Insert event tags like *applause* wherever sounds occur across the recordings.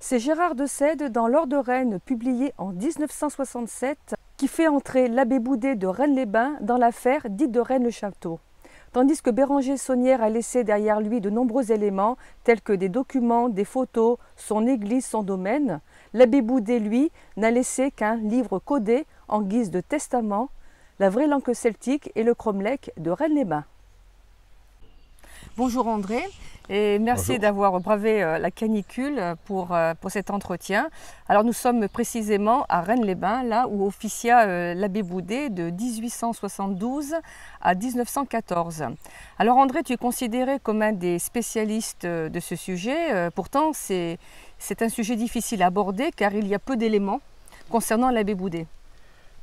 C'est Gérard de Sède dans L'Or de Rennes, publié en 1967, qui fait entrer l'abbé Boudet de Rennes-les-Bains dans l'affaire dite de Rennes-le-Château. Tandis que Béranger Saunière a laissé derrière lui de nombreux éléments, tels que des documents, des photos, son église, son domaine, l'abbé Boudet, lui, n'a laissé qu'un livre codé en guise de testament, la vraie langue celtique et le cromlech de Rennes-les-Bains. Bonjour André et merci d'avoir bravé euh, la canicule pour, euh, pour cet entretien. Alors nous sommes précisément à Rennes-les-Bains, là où officia euh, l'abbé Boudet de 1872 à 1914. Alors André, tu es considéré comme un des spécialistes de ce sujet. Pourtant, c'est un sujet difficile à aborder car il y a peu d'éléments concernant l'abbé Boudet.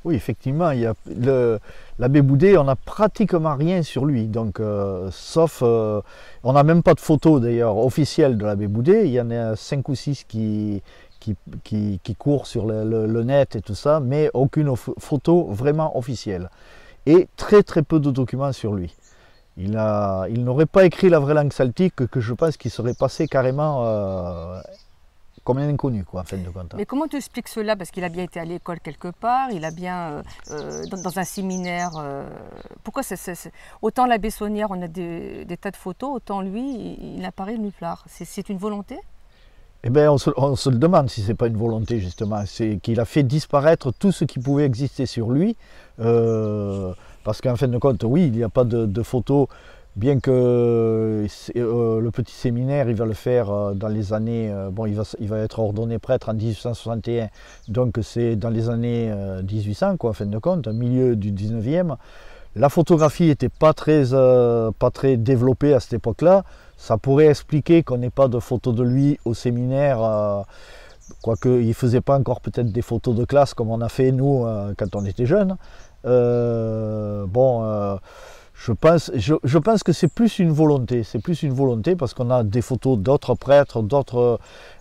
Oui, effectivement, il y a le, l'abbé Boudet, on n'a pratiquement rien sur lui, donc euh, sauf, euh, on n'a même pas de photos d'ailleurs officielle de l'abbé Boudet. Il y en a cinq ou six qui qui, qui, courent sur le, net et tout ça, mais aucune photo vraiment officielle et très très peu de documents sur lui. Il, a, il n'aurait pas écrit la vraie langue celtique que je pense qu'il serait passé carrément euh, combien d'inconnus, quoi, en fin de compte. Hein Mais comment tu expliques cela Parce qu'il a bien été à l'école quelque part, il a bien euh, euh, dans, un séminaire. Euh, pourquoi autant la baissonnière, on a des, tas de photos, autant lui, il, apparaît nulle part. C'est une volonté eh bien, on se, le demande si ce n'est pas une volonté, justement. C'est qu'il a fait disparaître tout ce qui pouvait exister sur lui. parce qu'en fin de compte, oui, il n'y a pas de photos bien que euh, euh, le petit séminaire, il va le faire euh, dans les années, bon, il va, il va, être ordonné prêtre en 1861, donc c'est dans les années 1800, quoi, en fin de compte, milieu du 19e. La photographie n'était pas, très, pas très développée à cette époque-là. Ça pourrait expliquer qu'on n'ait pas de photos de lui au séminaire, quoique il ne faisait pas encore peut-être des photos de classe comme on a fait nous quand on était jeunes. bon je pense, que c'est plus une volonté. C'est plus une volonté parce qu'on a des photos d'autres prêtres, d'autres. Euh,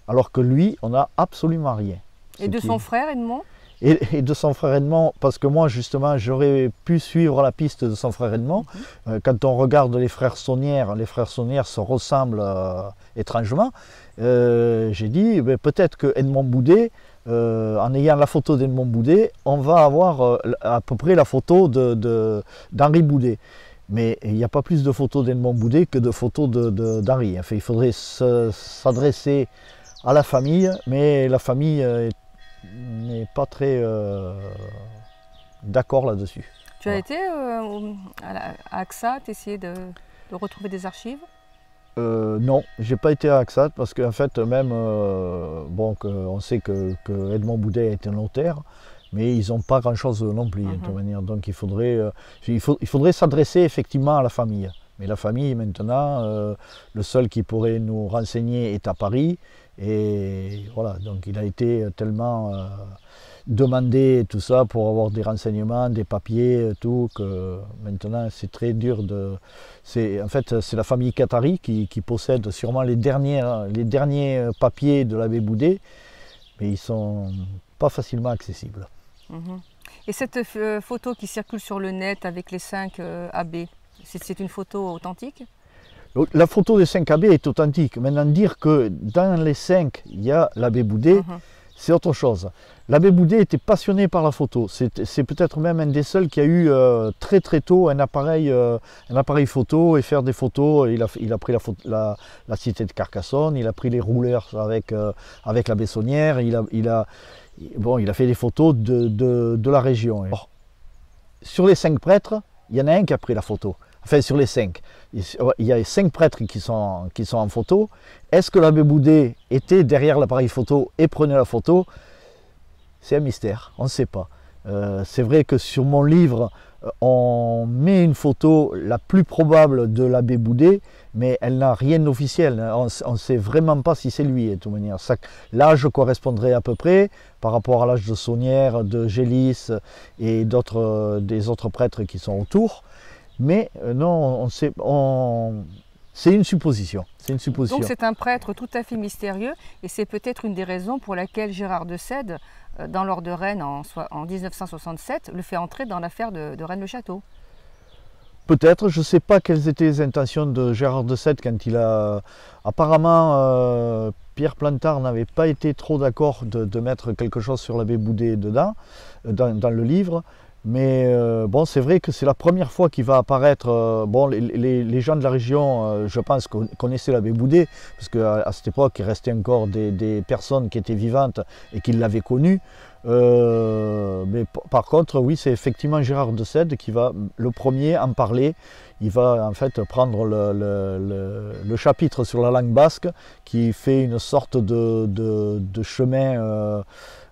alors que lui, on n'a absolument rien. Et de son frère Edmond et, de son frère Edmond, parce que moi, justement, j'aurais pu suivre la piste de son frère Edmond. Mhm. Euh, quand on regarde les frères Saunières, les frères Saunières se ressemblent euh, étrangement. J'ai dit, eh ben, peut-être que Edmond Boudet euh, en ayant la photo d'Edmond Boudet, on va avoir euh, à peu près la photo d'Henri de, Boudet. Mais il n'y a pas plus de photos d'Edmond Boudet que de photos d'Henri. il faudrait s'adresser à la famille, mais la famille euh, n'est pas très d'accord là-dessus. Tu as été à, AXA, tu essayé de retrouver des archives non, euh, non, j'ai pas été à AXAT, parce qu'en fait, même, euh, bon, on sait que, Edmond Boudet est un notaire, mais ils n'ont pas grand-chose non plus, mhm. manière. Donc il faudrait, euh, il faudrait s'adresser effectivement à la famille. Mais la famille, maintenant, le seul qui pourrait nous renseigner est à Paris. Et voilà, donc il a été tellement demander tout ça pour avoir des renseignements, des papiers, euh, tout, que maintenant c'est très dur de... En fait, c'est la famille Qatari qui, qui, possède sûrement les, dernières, les derniers euh, papiers de l'abbé Boudet, mais ils ne sont pas facilement accessibles. Mhm. Et cette euh, photo qui circule sur le net avec les cinq abbés, c'est une photo authentique oh, la photo des cinq abbés est authentique. Maintenant, dire que dans les cinq, il y a l'abbé Boudet, mhm c'est autre chose. L'abbé Boudet était passionné par la photo. C'est peut-être même un des seuls qui a eu euh, très très tôt un appareil, euh, un appareil photo et faire des photos. Il a, pris la, la, cité de Carcassonne, il a pris les rouleurs avec, euh, avec la Bessonnière, il a, il, a, bon, il a fait des photos de, la région. sur les cinq prêtres, il y en a un qui a pris la photo enfin sur les cinq, il y a cinq prêtres qui sont, qui sont en photo. Est-ce que l'abbé Boudet était derrière l'appareil photo et prenait la photo C'est un mystère, on ne sait pas. Euh, c'est vrai que sur mon livre, euh, on met une photo la plus probable de l'abbé Boudet, mais elle n'a rien d'officiel. Hein, on ne sait vraiment pas si c'est lui, de toute manière. L'âge correspondrait à peu près par rapport à l'âge de Saunière, de Gélis et d'autres, euh, des autres prêtres qui sont autour. Mais euh, non, c'est une supposition. C'est une supposition. Donc c'est un prêtre tout à fait mystérieux et c'est peut-être une des raisons pour laquelle Gérard de Sède, euh, dans l'ordre de Rennes en, 1967, le fait entrer dans l'affaire de, de Rennes-le-Château. Peut-être, je ne sais pas quelles étaient les intentions de Gérard de Sède quand il a. Apparemment, euh, Pierre Plantard n'avait pas été trop d'accord de, mettre quelque chose sur l'abbé Boudet dedans, dans le livre. Mais euh, bon, c'est vrai que c'est la première fois qu'il va apparaître. Euh, bon, les, gens de la région, euh, je pense, connaissaient l'abbé Boudet, parce qu'à cette époque, il restait encore des, personnes qui étaient vivantes et qui l'avaient connu. mais par contre, oui, c'est effectivement Gérard de Sède qui va le premier en parler. Il va en fait prendre le, chapitre sur la langue basque, qui fait une sorte de chemin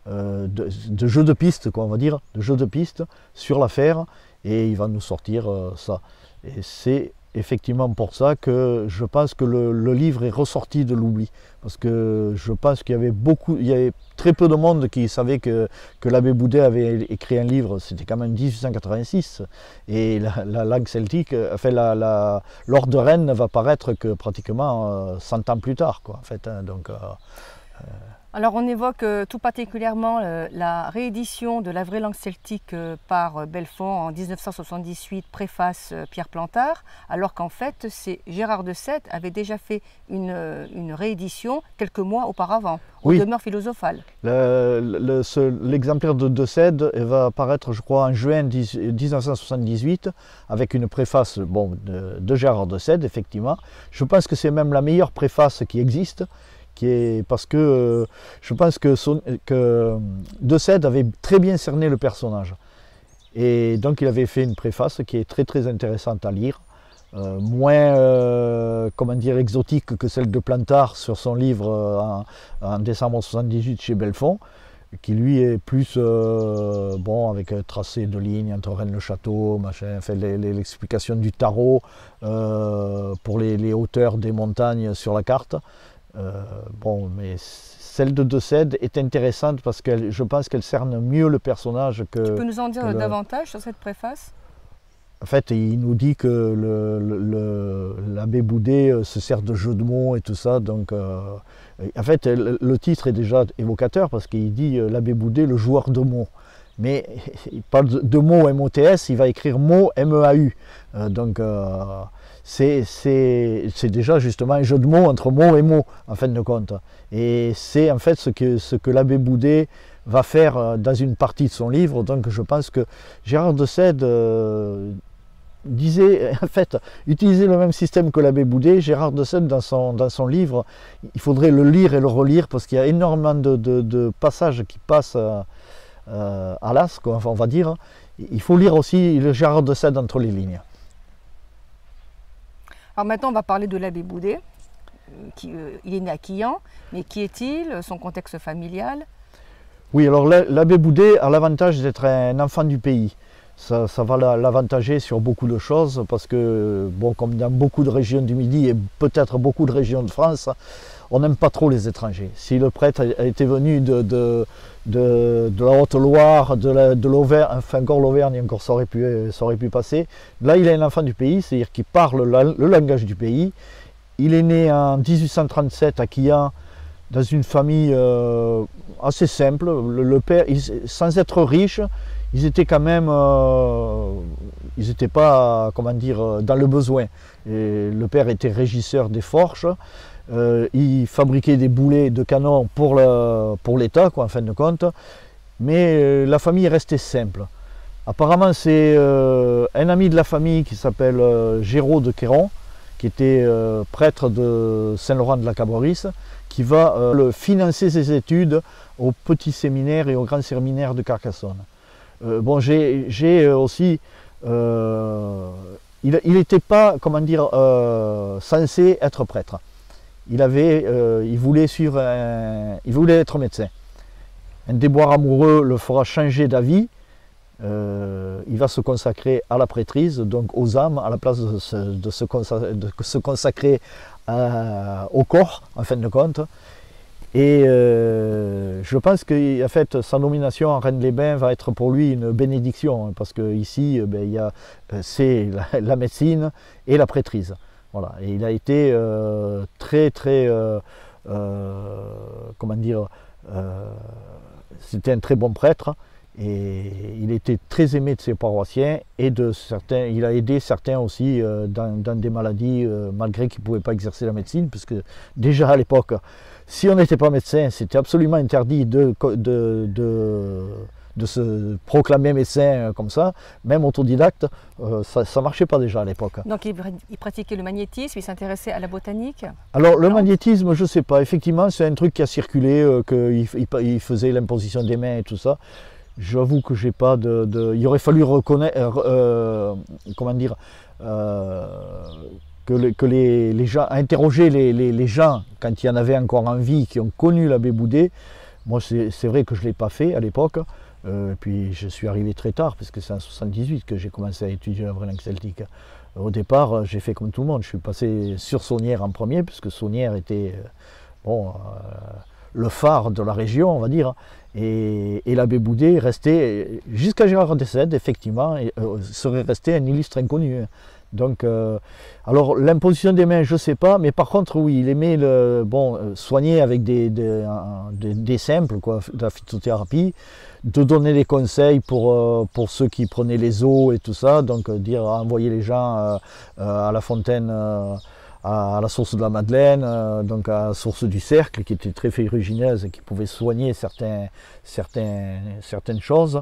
euh, de, jeu de piste, quoi, on va dire, de jeu de piste sur l'affaire et il va nous sortir euh, ça. Et c'est effectivement pour ça que je pense que le, livre est ressorti de l'oubli. Parce que je pense qu'il y avait beaucoup, il y avait très peu de monde qui savait que, que l'abbé Boudet avait écrit un livre. C'était quand même 1886. Et la, langue celtique, euh, enfin, la, l'ordre de Rennes va paraître que pratiquement 100 ans plus tard, quoi, en fait. Hein, donc. Euh, alors on évoque euh, tout particulièrement euh, la réédition de La vraie langue celtique par Belfond en 1978, préface Pierre Plantard, alors qu'en fait c'est Gérard de Sède avait déjà fait une, réédition quelques mois auparavant, oui. aux philosophale. L'exemplaire de de Sède eh, va apparaître je crois en juin 1978 avec une préface bon, de, de Gérard de Sède effectivement. Je pense que c'est même la meilleure préface qui existe parce que euh, je pense que, euh, De Sède avait très bien cerné le personnage. Et donc il avait fait une préface qui est très très intéressante à lire, euh, moins comment dire exotique que celle de Plantard sur son livre en, décembre 78 chez Belfond, qui lui est plus bon avec un tracé de ligne entre Rennes le château, machin, l'explication du tarot pour les, hauteurs des montagnes sur la carte. Euh, bon, mais celle de Dossed est intéressante parce que je pense qu'elle cerne mieux le personnage que. Tu peux nous en dire davantage sur cette préface en fait, il nous dit que l'abbé Boudet euh, se sert de jeu de mots et tout ça. Donc, euh, en fait, le, titre est déjà évocateur parce qu'il dit l'abbé Boudet, le joueur de mots. Mais *laughs* il parle de, o mots s il va écrire mots » M-E-A-U, donc, c'est déjà justement un jeu de mots entre mots et mots, en fin de compte. Et c'est en fait ce que, l'abbé Boudet va faire euh, dans une partie de son livre. Donc je pense que Gérard de Sède euh, disait, *laughs* en fait, utiliser le même système que l'abbé Boudet. Gérard de Sède, dans son, dans son livre, il faudrait le lire et le relire parce qu'il y a énormément de, passages qui passent euh, à l'as, on va dire. Il faut lire aussi le Gérard de Sède entre les lignes. Alors maintenant, on va parler de l'abbé Boudet. Qui, euh, il est né à Quillan, mais qui est-il Son contexte familial Oui, alors l'abbé Boudet a l'avantage d'être un enfant du pays ça, va l'avantager sur beaucoup de choses parce que, bon, comme dans beaucoup de régions du Midi et peut-être beaucoup de régions de France, on n'aime pas trop les étrangers. Si le prêtre était venu de, la Haute-Loire, de l'Auvergne, enfin encore l'Auvergne, encore ça aurait, pu, passer, là il est un enfant du pays, c'est-à-dire qu'il parle le, langage du pays. Il est né en 1837 à Quillan, dans une famille euh, assez simple. Le, père, sans être riche, ils étaient quand même, euh, ils n'étaient pas, comment dire, euh, dans le besoin. le père était régisseur des forges. il fabriquait des boulets de canon pour l'État, quoi, en fin de compte. Mais la famille restait simple. Apparemment, c'est un ami de la famille qui s'appelle Géraud de Quéron, qui était prêtre de Saint-Laurent de la Caboris, qui va euh, le financer ses études au petit séminaire et au grand séminaire de Carcassonne. Euh, bon, j'ai euh, aussi. il n'était pas, comment dire, censé être prêtre. Il, avait, il, voulait il voulait être médecin. Un déboire amoureux le fera changer d'avis euh, il va se consacrer à la prêtrise, donc aux âmes, à la place de se, consacrer, au corps, en fin de compte. Et euh, je pense que fait, sa nomination en Reine les bains va être pour lui une bénédiction, hein, parce qu'ici, euh, ben, c'est la, médecine et la prêtrise. Voilà. Et il a été très, très, comment dire, c'était un très bon prêtre. Et il était très aimé de ses paroissiens et de certains. Il a aidé certains aussi euh, dans, des maladies, euh, malgré qu'ils ne pouvaient pas exercer la médecine, parce que déjà à l'époque, si on n'était pas médecin, c'était absolument interdit de, de, de, se proclamer médecin euh, comme ça. Même autodidacte, ça ne marchait pas déjà à l'époque. Donc il, pratiquait le magnétisme, il s'intéressait à la botanique Alors le magnétisme, je ne sais pas. Effectivement, c'est un truc qui a circulé, qu'il il faisait l'imposition des mains et tout ça. J'avoue que j'ai pas de, Il aurait fallu reconnaître. Euh, euh, comment dire euh, Que, que les, les, gens. interroger les, gens, quand il y en avait encore en vie, qui ont connu l'abbé Boudet. Moi, c'est vrai que je ne l'ai pas fait à l'époque. et puis je suis arrivé très tard, parce que c'est en 78 que j'ai commencé à étudier la vraie langue celtique. Au départ, j'ai fait comme tout le monde. Je suis passé sur Saunière en premier, puisque Saunière était bon, le phare de la région, on va dire. Hein. Et, l'abbé Boudet restait jusqu'à Gérard décède, effectivement, euh, serait resté un illustre inconnu. Donc, euh, alors l'imposition des mains, je ne sais pas, mais par contre, oui, il aimait le, bon, euh, soigner avec des, simples, quoi, de la phytothérapie, de donner des conseils pour, ceux qui prenaient les eaux et tout ça, donc dire envoyer les gens à la fontaine à la source de la Madeleine, euh, donc à la source du cercle, qui était très ferrugineuse et qui pouvait soigner certains, certains, certaines choses.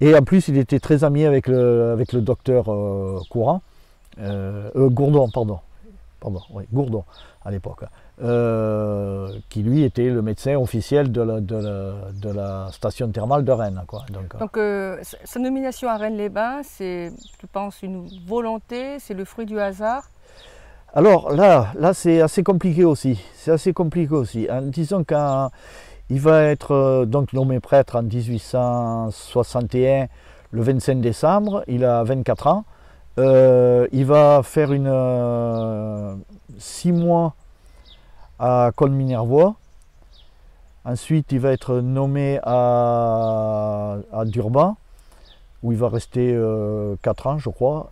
Et en plus, il était très ami avec le, avec le docteur euh, Courant, euh, Gourdon, pardon, pardon Gourdon à l'époque, qui lui était le médecin officiel de la, de la, station thermale de Rennes. Quoi. Donc, donc sa nomination à Rennes-les-Bains, c'est, je pense, une volonté, c'est le fruit du hasard alors là, là c'est assez compliqué aussi. C'est assez compliqué aussi. Hein. disons qu'il va être euh, donc nommé prêtre en 1861, le 25 décembre. Il a 24 ans. Euh, il va faire une euh, six mois à Colminervois. Ensuite, il va être nommé à, Durban, où il va rester 4 ans, je crois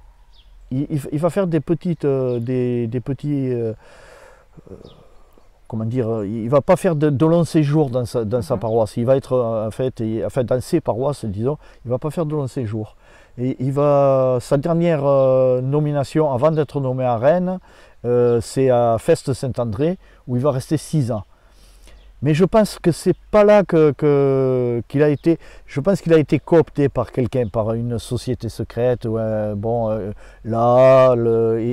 il, va faire des petites, euh, des, petits, euh, euh, comment dire, il va pas faire de, de long séjour dans sa, dans sa mhm. paroisse. Il va être en fait, et, enfin dans ses paroisses, disons, il va pas faire de long séjour. Et il va, sa dernière nomination, avant d'être nommé à Rennes, c'est à Feste Saint-André, où il va rester six ans. Mais je pense que c'est pas là que, qu'il a été. Je pense qu'il a été coopté par quelqu'un, par une société secrète. bon, euh, là,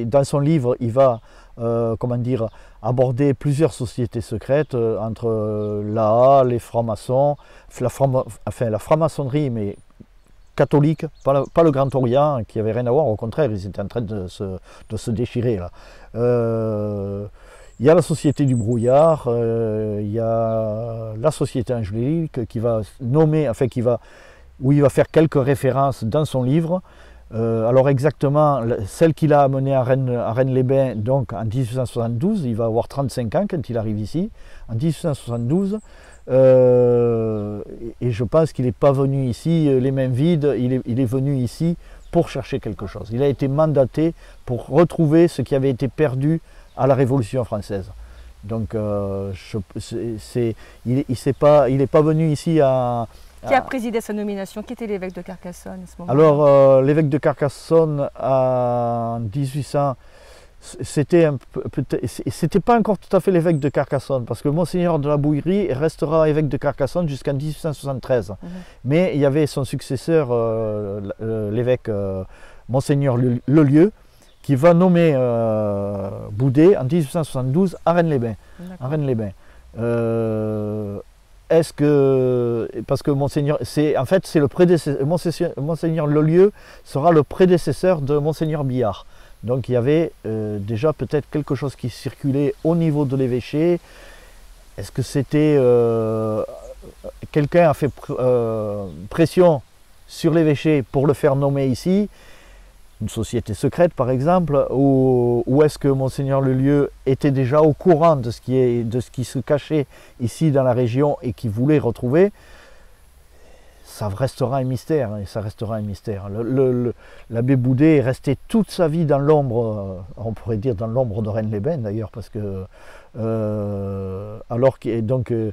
dans son livre, il va, euh, comment dire, aborder plusieurs sociétés secrètes euh, entre les francs-maçons, la, franc enfin, la franc-maçonnerie, mais catholique, pas le, Grand Orient, qui avait rien à voir. Au contraire, ils étaient en train de se, de se déchirer il y a la Société du Brouillard, euh, il y a la Société Angélique qui va nommer, enfin qui va, où il va faire quelques références dans son livre. Euh, alors exactement, celle qu'il a amenée à Rennes-les-Bains, donc en 1872, il va avoir 35 ans quand il arrive ici, en 1872, euh, et je pense qu'il n'est pas venu ici les mains vides, il est, venu ici pour chercher quelque chose. Il a été mandaté pour retrouver ce qui avait été perdu à la Révolution française. Donc, euh, c'est, il n'est pas, venu ici à. Qui a présidé sa nomination Qui était l'évêque de Carcassonne à ce moment Alors, euh, l'évêque de Carcassonne en 1800, c'était, c'était pas encore tout à fait l'évêque de Carcassonne, parce que Monseigneur de la Bouillerie restera évêque de Carcassonne jusqu'en 1873. Mhm. Mais il y avait son successeur, euh, l'évêque Monseigneur Lelieu, qui va nommer euh, Boudet en 1872 à Rennes-les-Bains. Rennes euh, Est-ce que. Parce que Monseigneur. En fait, c'est le prédécesseur. Monseigneur Lelieu sera le prédécesseur de Monseigneur Billard. Donc il y avait euh, déjà peut-être quelque chose qui circulait au niveau de l'évêché. Est-ce que c'était. Quelqu'un a fait pression sur l'évêché pour le faire nommer ici une société secrète par exemple, ou, est-ce que Monseigneur Lelieu était déjà au courant de ce, qui est, de ce qui se cachait ici dans la région et qui voulait retrouver ça restera un mystère, hein, ça restera un mystère. L'abbé Boudet est resté toute sa vie dans l'ombre, euh, on pourrait dire dans l'ombre de Rennes-les-Bains d'ailleurs, parce que euh, alors qu'il donc euh,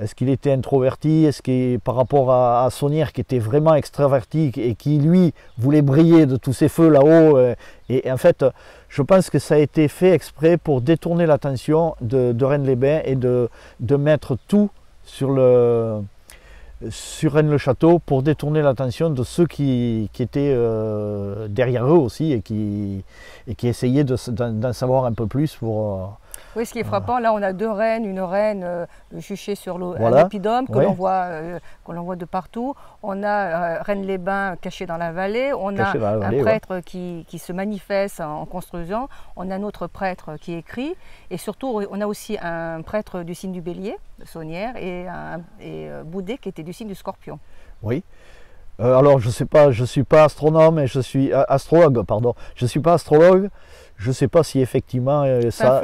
est-ce qu'il était introverti Est-ce que par rapport à, à qui était vraiment extraverti et qui lui voulait briller de tous ses feux là-haut euh, et, en fait, je pense que ça a été fait exprès pour détourner l'attention de, Rennes-les-Bains et de, mettre tout sur le Rennes-le-Château pour détourner l'attention de ceux qui, étaient euh, derrière eux aussi et qui, qui essayaient d'en savoir un peu plus pour, euh, oui, ce qui est ah. frappant, là, on a deux reines, une reine chuchée euh, sur l'épidome, euh, que l'on voit, voit de partout. On a euh, Reine-les-Bains cachée dans la vallée. On a un prêtre qui, se manifeste en construisant. On a un autre prêtre qui écrit. Et surtout, on a aussi un prêtre du signe du bélier, Saunière, et, un, Boudet qui était du signe du scorpion. Oui. alors, je ne suis pas astronome et je suis astrologue, pardon. Je ne suis pas astrologue. Je ne sais pas si effectivement euh, ça,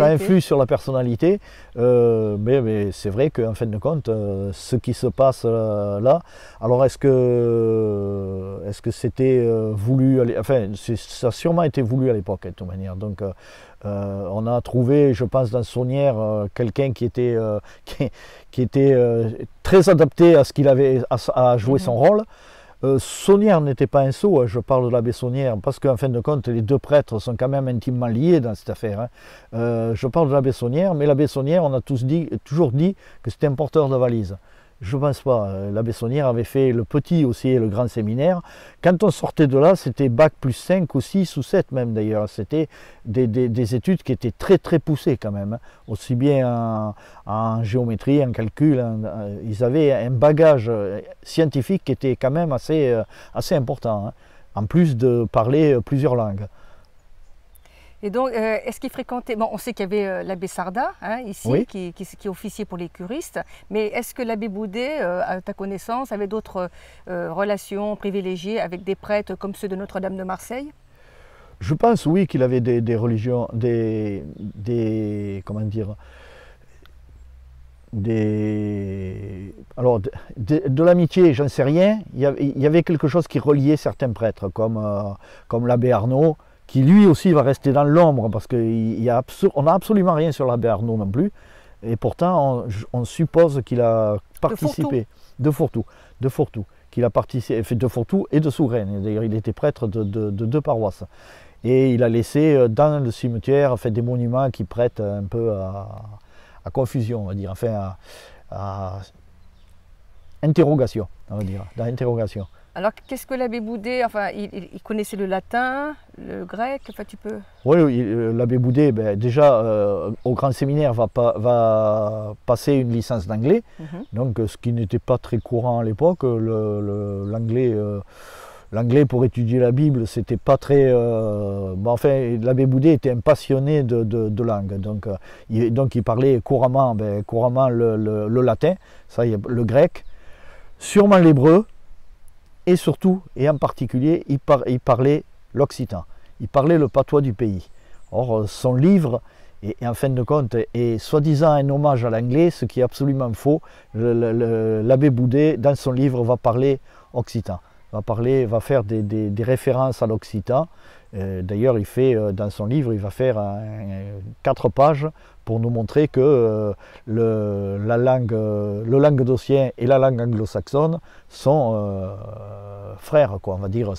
influe sur la personnalité, euh, mais, c'est vrai qu'en fin de compte, euh, ce qui se passe là, alors est-ce que est-ce que c'était voulu, enfin ça a sûrement été voulu à l'époque de toute manière. Donc on a trouvé, je pense, dans Sonnière, quelqu'un qui était *laughs* qui, était très adapté à ce qu'il avait à, jouer mhm. son rôle. Euh, Saunière n'était pas un sot, hein, je parle de l'abbé Saunière, parce qu'en fin de compte, les deux prêtres sont quand même intimement liés dans cette affaire. Hein. Euh, je parle de l'abbé Saunière, mais l'abbé Saunière, on a tous dit, toujours dit que c'était un porteur de valise. Je pense pas. Euh, La Bessonnière avait fait le petit aussi et le grand séminaire. Quand on sortait de là, c'était bac plus 5 ou 6 ou 7 même d'ailleurs. C'était des, études qui étaient très très poussées quand même. Aussi bien en, géométrie, en calcul. Euh, ils avaient un bagage euh, scientifique qui était quand même assez, important. Hein. En plus de parler plusieurs langues. Et donc, euh, est-ce qu'il fréquentait bon, On sait qu'il y avait euh, l'abbé Sarda, hein, ici, qui, qui, officiait pour les curistes, mais est-ce que l'abbé Boudet, euh, à ta connaissance, avait d'autres relations privilégiées avec des prêtres comme ceux de Notre-Dame de Marseille Je pense, oui, qu'il avait des, religions, des, des. Comment dire des... Alors, de, l'amitié, je l'amitié, j'en sais rien. Il y, avait, quelque chose qui reliait certains prêtres, comme, comme l'abbé Arnaud, qui lui aussi va rester dans l'ombre, parce qu'on n'a absolument rien sur l'abbé Arnaud non plus, et pourtant on, suppose qu'il a participé. De Fourtou. De Fourtou. Qu'il a participé, fait de Fourtou et de Souraine. D'ailleurs, il était prêtre de, deux paroisses. Et il a laissé euh, dans le cimetière fait des monuments qui prêtent un peu à, confusion, on va dire, enfin à, interrogation, on va dire, interrogation alors, qu'est-ce que l'abbé Boudet Enfin, il, connaissait le latin, le grec. Enfin, tu peux. Oui, euh, l'abbé Boudet, ben, déjà euh, au grand séminaire, va, passer une licence d'anglais, mhm. donc euh, ce qui n'était pas très courant à l'époque. L'anglais. L'anglais pour étudier la Bible, c'était pas très. enfin, l'abbé Boudet était un passionné de, langue, donc, il, donc il parlait couramment, ben, couramment le, latin, ça, le grec, sûrement l'hébreu, et surtout, et en particulier, il, parlait l'occitan, il parlait le patois du pays. Or, euh, son livre, et, en fin de compte, est soi-disant un hommage à l'anglais, ce qui est absolument faux. L'abbé Boudet, dans son livre, va parler occitan, va, parler, va faire des, références à l'occitan. Euh, d'ailleurs, il fait euh, dans son livre, il va faire quatre pages pour nous montrer que euh, le, la langue, euh, le et la langue anglo-saxonne sont euh, frères, quoi, on va dire.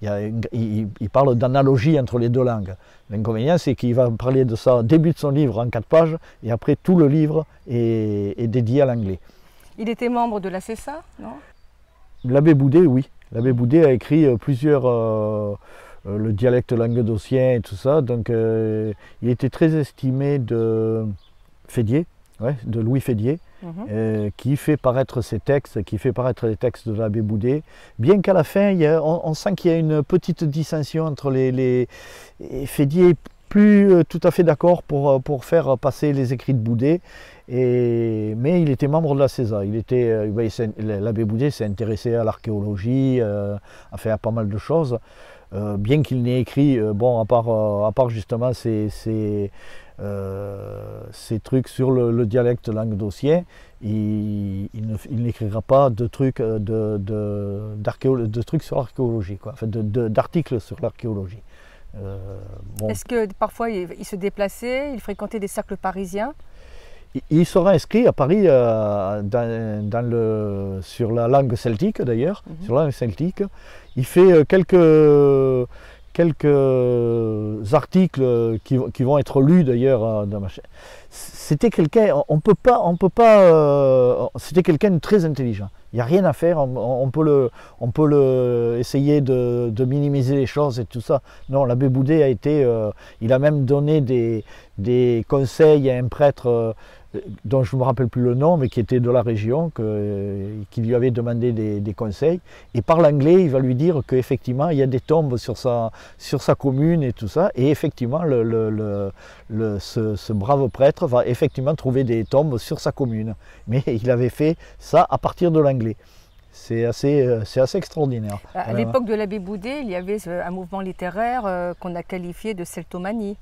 Il, il, parle d'analogie entre les deux langues. L'inconvénient, c'est qu'il va parler de ça au début de son livre en quatre pages, et après tout le livre est, dédié à l'anglais. Il était membre de la csa non L'abbé Boudet, oui. L'abbé Boudet a écrit plusieurs euh, le dialecte languedocien et tout ça. Donc euh, il était très estimé de Fédier, de Louis Fédier. Mhm. Euh, qui fait paraître ses textes, qui fait paraître les textes de l'abbé Boudet, bien qu'à la fin, on, sent qu'il y a une petite dissension entre les, les Fédier plus tout à fait d'accord pour, pour faire passer les écrits de Boudet, mais il était membre de la CESA. Il était, l'abbé Boudet s'est intéressé à l'archéologie, à a fait pas mal de choses. Euh, bien qu'il n'ait écrit, euh, bon, à part, euh, à part justement ces, trucs sur le, dialecte langue il, il n'écrira pas de trucs, de, de, trucs sur l'archéologie, d'articles sur l'archéologie. Est-ce que parfois il se déplaçait, il fréquentait des cercles parisiens il sera inscrit à Paris euh, sur la langue celtique d'ailleurs, mhm. sur la celtique. Il fait euh, quelques, quelques articles qui, vont être lus d'ailleurs euh, dans ma C'était quelqu'un, on peut pas, on peut pas, c'était quelqu'un de très intelligent. Il n'y a rien à faire, on, peut, le, on peut le essayer de, minimiser les choses et tout ça. Non, l'abbé Boudet a été, il a même donné des, des conseils à un prêtre dont je ne me rappelle plus le nom, mais qui était de la région, qui lui avait demandé des, conseils. Et par l'anglais, il va lui dire qu'effectivement, il y a des tombes sur sa, sur sa commune et tout ça. Et effectivement, ce, brave prêtre va effectivement trouver des tombes sur sa commune. Mais il avait fait ça à partir de l'anglais. C'est assez, euh, c'est assez extraordinaire. À l'époque de l'abbé Boudet, il y avait euh, un mouvement littéraire euh, qu'on a qualifié de celtomanie.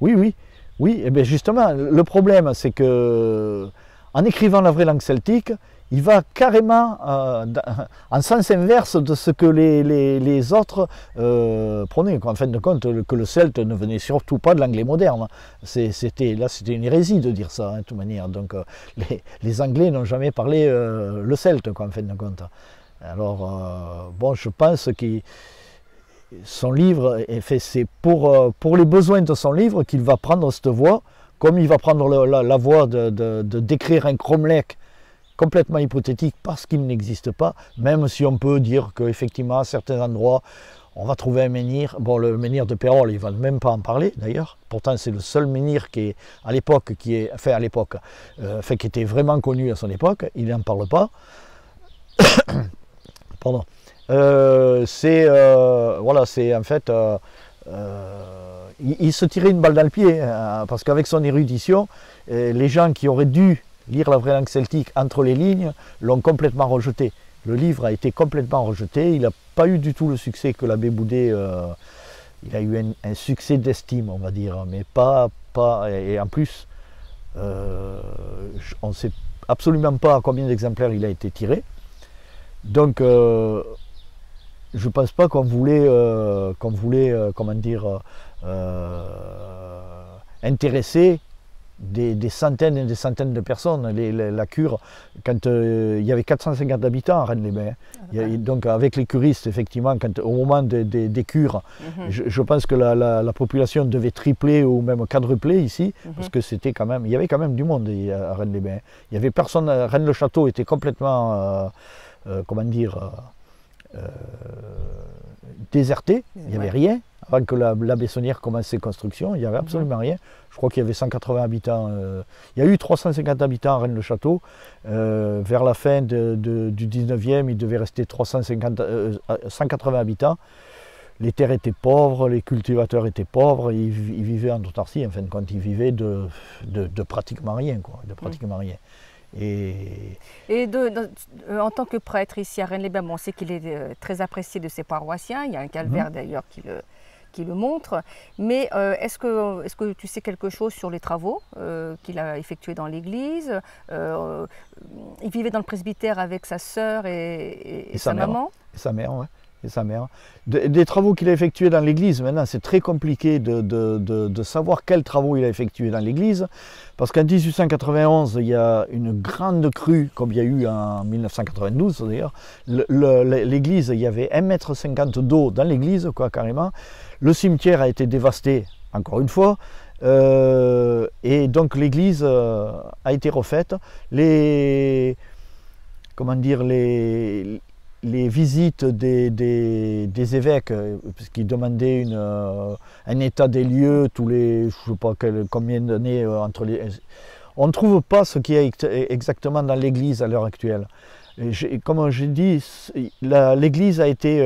Oui, oui. Oui, et eh bien justement, le problème, c'est que en écrivant la vraie langue celtique, il va carrément euh, *laughs* en sens inverse de ce que les, autres euh, prenaient. En fin de compte, que le celte ne venait surtout pas de l'anglais moderne. C'était là, c'était une hérésie de dire ça, hein, de toute manière. Donc, euh, *laughs* les, Anglais n'ont jamais parlé le celte, quoi, en fin de compte. Alors, bon, je pense qu'ils son livre, c'est pour, euh, pour les besoins de son livre qu'il va prendre cette voie, comme il va prendre la, voie de, décrire un cromlech complètement hypothétique parce qu'il n'existe pas, même si on peut dire qu'effectivement à certains endroits, on va trouver un menhir. Bon, le menhir de Pérol, il ne va même pas en parler d'ailleurs. Pourtant, c'est le seul menhir qui est à l'époque, qui est, à l'époque, euh, qui était vraiment connu à son époque. Il n'en parle pas. *coughs* Pardon. Euh, c'est euh, voilà, c'est en fait, euh, il, se tirait une balle dans le pied hein, parce qu'avec son érudition, les gens qui auraient dû lire la vraie langue celtique entre les lignes l'ont complètement rejeté. Le livre a été complètement rejeté. Il n'a pas eu du tout le succès que l'abbé Boudet. il a eu un, succès d'estime, on va dire, hein, mais pas, pas. Et, en plus, on ne sait absolument pas à combien d'exemplaires il a été tiré. Donc, je ne pense pas qu'on voulait, euh, qu'on voulait euh, comment dire, euh, intéresser des, centaines et des centaines de personnes. Les, la cure, quand il y avait 450 habitants à Rennes-les-Bains, hein. donc avec les curistes, effectivement, au moment des cures, mhm. je, pense que la, population devait tripler ou même quadrupler ici, mhm. parce que c'était quand même, il y avait quand même du monde à Rennes-les-Bains. Il y avait personne, Rennes-le-Château était complètement, comment dire, euh, déserté, il n'y avait rien. Avant que la, la commence ses constructions, il n'y avait absolument mhm. rien. Je crois qu'il y avait 180 habitants. Euh, il y a eu 350 habitants à Rennes-le-Château. Euh, vers la fin du 19e, il devait rester 350, 180 habitants. Les terres étaient pauvres, les cultivateurs étaient pauvres, ils, vivaient en autarcie, en fin de compte, ils vivaient de, pratiquement rien. de pratiquement rien. Et, de, euh, en tant que prêtre ici à Rennes-les-Bains, on sait qu'il est euh, très apprécié de ses paroissiens. Il y a un calvaire mhm. d'ailleurs qui le, qui le montre. Mais euh, est-ce que, est que tu sais quelque chose sur les travaux qu'il a effectués dans l'église Il vivait dans le presbytère avec sa sœur et, sa, maman. Et sa mère, ouais et sa mère. des travaux qu'il a effectués dans l'église, maintenant c'est très compliqué de, savoir quels travaux il a effectués dans l'église, parce qu'en 1891, il y a une grande crue, comme il y a eu en 1992 d'ailleurs. L'église, il y avait 1,50 m d'eau dans l'église, quoi, carrément. Le cimetière a été dévasté, encore une fois. Euh, et donc l'église euh, a été refaite. Les, comment dire, les, les visites des, des, évêques, euh, parce qu'ils demandaient une, euh, un état des lieux tous les, je ne sais pas combien d'années euh, entre les... On ne trouve pas ce qui est exactement dans l'Église à l'heure actuelle. Et comme j'ai dit, l'Église a été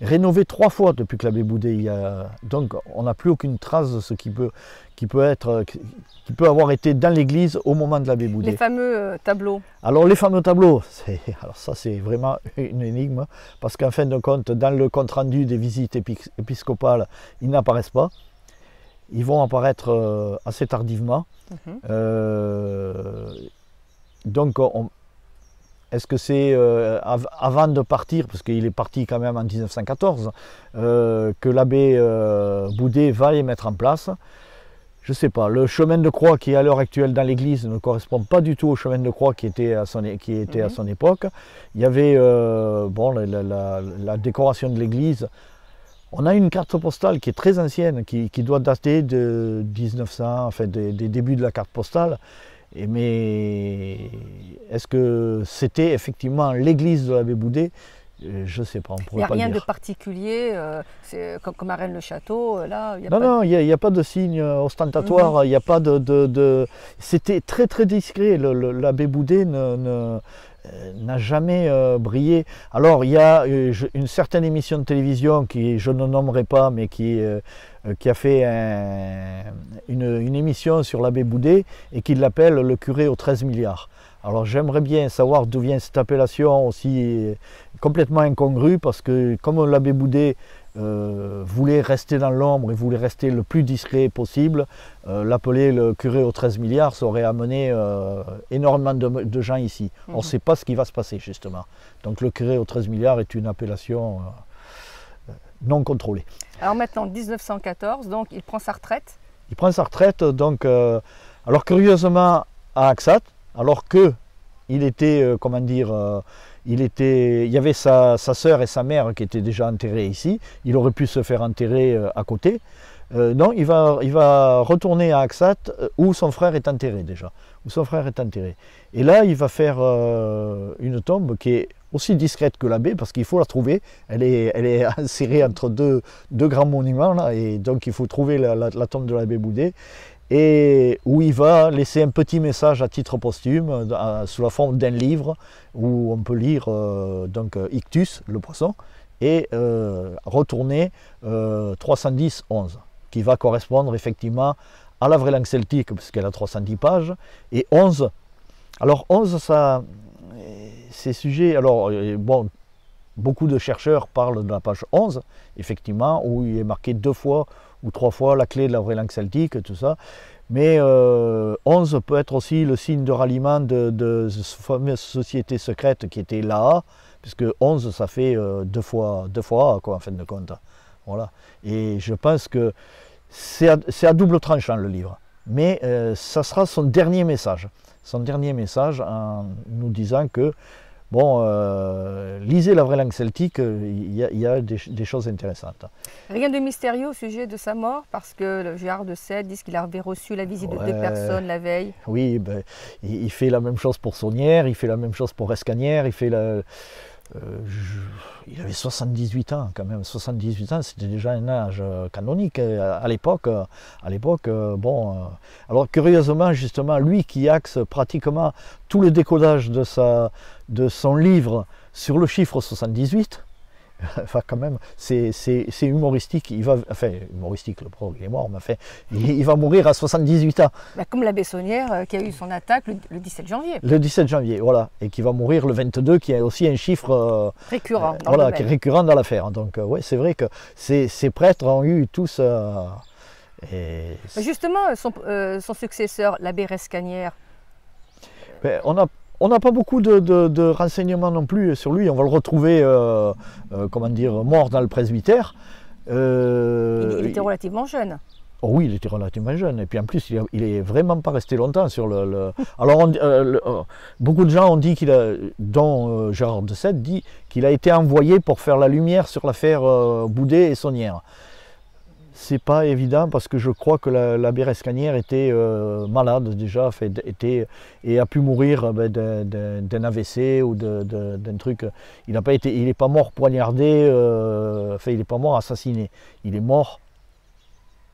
rénové trois fois depuis que l'abbé Boudet y a. Donc on n'a plus aucune trace de ce qui peut, qui peut, être, qui peut avoir été dans l'église au moment de l'abbé Boudet. Les fameux euh, tableaux. Alors les fameux tableaux, *laughs* alors ça c'est vraiment une énigme, parce qu'en fin de compte, dans le compte-rendu des visites épiscopales, ils n'apparaissent pas. Ils vont apparaître euh, assez tardivement. Mhm. Euh, donc on, est-ce que c'est euh, avant de partir, parce qu'il est parti quand même en 1914, euh, que l'abbé euh, Boudet va les mettre en place Je ne sais pas. Le chemin de croix qui est à l'heure actuelle dans l'église ne correspond pas du tout au chemin de croix qui était à son, qui était à mhm. son époque. Il y avait bon, la, décoration de l'église. On a une carte postale qui est très ancienne, qui, doit dater de 1900, des débuts de la carte postale mais est-ce que c'était effectivement l'église de l'abbé Boudet euh, je ne sais pas, on pourrait Il n'y a rien de particulier, euh, comme, à Rennes-le-Château, euh, là, Non, non, il n'y a, pas de signe ostentatoire, mhm. il a pas de... C'était très très discret, l'abbé Boudet n'a jamais brillé. Alors il y a une certaine émission de télévision qui je ne nommerai pas, mais qui euh, qui a fait une, émission sur l'abbé Boudet et qui l'appelle le curé aux 13 milliards. Alors j'aimerais bien savoir d'où vient cette appellation aussi euh, complètement incongrue parce que comme l'abbé Boudet euh, voulait rester dans l'ombre et voulait rester le plus discret possible, l'appeler le curé aux 13 milliards, ça aurait amené énormément de, gens ici. On ne mhm. sait pas ce qui va se passer justement. Donc le curé aux 13 milliards est une appellation non contrôlé. Alors maintenant, 1914, donc il prend sa retraite Il prend sa retraite, donc, euh, alors curieusement, à Axat, alors que il était, euh, comment dire, euh, il, était, il y avait sa, soeur et sa mère qui étaient déjà enterrées ici, il aurait pu se faire enterrer à côté. non, il va, il va retourner à Axat où son frère est enterré déjà, où son frère est enterré. Et là, il va faire une tombe qui est aussi discrète que la parce qu'il faut la trouver. Elle est, elle est insérée *laughs* entre deux, grands monuments, là, et donc il faut trouver la, tombe de l'abbé Boudet, et où il va laisser un petit message à titre posthume, sous la forme d'un livre, où on peut lire euh, donc euh, Ictus, le poisson, et euh, retourner 310-11, qui va correspondre effectivement à la vraie langue celtique, parce qu'elle a 310 pages, et 11. Alors 11, ça ces sujets, alors, euh, bon, beaucoup de chercheurs parlent de la page 11, effectivement, où il est marqué deux fois ou trois fois la clé de la vraie langue celtique, tout ça. Mais 11 euh, peut être aussi le signe de ralliement de, de cette fameuse société secrète qui était là, puisque 11, ça fait euh, deux fois, deux fois quoi, en fin de compte. Voilà. Et je pense que c'est à, à, double tranchant le livre. Mais ça sera son dernier message. Son dernier message en nous disant que Bon, euh, lisez la vraie langue celtique, il y a, des, choses intéressantes. Rien de mystérieux au sujet de sa mort, parce que le Gérard de Sède dit qu'il avait reçu la visite de deux personnes la veille. Oui, ben, il, fait la même chose pour Saunière, il fait la même chose pour Escanière, il fait la, euh, il avait 78 ans quand même, 78 ans c'était déjà un âge euh, canonique euh, à l'époque. À l'époque, bon, alors curieusement justement, lui qui axe pratiquement tout le décodage de, sa, de son livre sur le chiffre 78, *laughs* enfin quand même, c'est humoristique. Il va, enfin, humoristique, le progrès est mort, mais enfin, il, va mourir à 78 ans. Bah, comme la Bessonnière euh, qui a eu son attaque le, 17 janvier. Le 17 janvier, voilà, et qui va mourir le 22, qui a aussi un chiffre euh, récurrent, euh, voilà, qui est récurrent dans l'affaire. Donc, oui, c'est vrai que ces, ces, prêtres ont eu tous. Bah, justement, son, successeur, l'abbé Rescanière, ben, on a on n'a pas beaucoup de, renseignements non plus sur lui. On va le retrouver, euh, euh, comment dire, mort dans le presbytère. Euh, il, était relativement jeune. Oh oui, il était relativement jeune. Et puis en plus, il n'est vraiment pas resté longtemps sur le. *laughs* Alors, beaucoup de gens ont dit qu'il a, dont Gérard de dit qu'il a été envoyé pour faire la lumière sur l'affaire Boudet et Saunière c'est pas évident parce que je crois que la, la Bérescanière était euh, malade déjà, fait, et a pu mourir euh, ben, d'un AVC ou d'un truc. Il n'est pas, été, il pas mort poignardé, euh, enfin il n'est pas mort assassiné, il est mort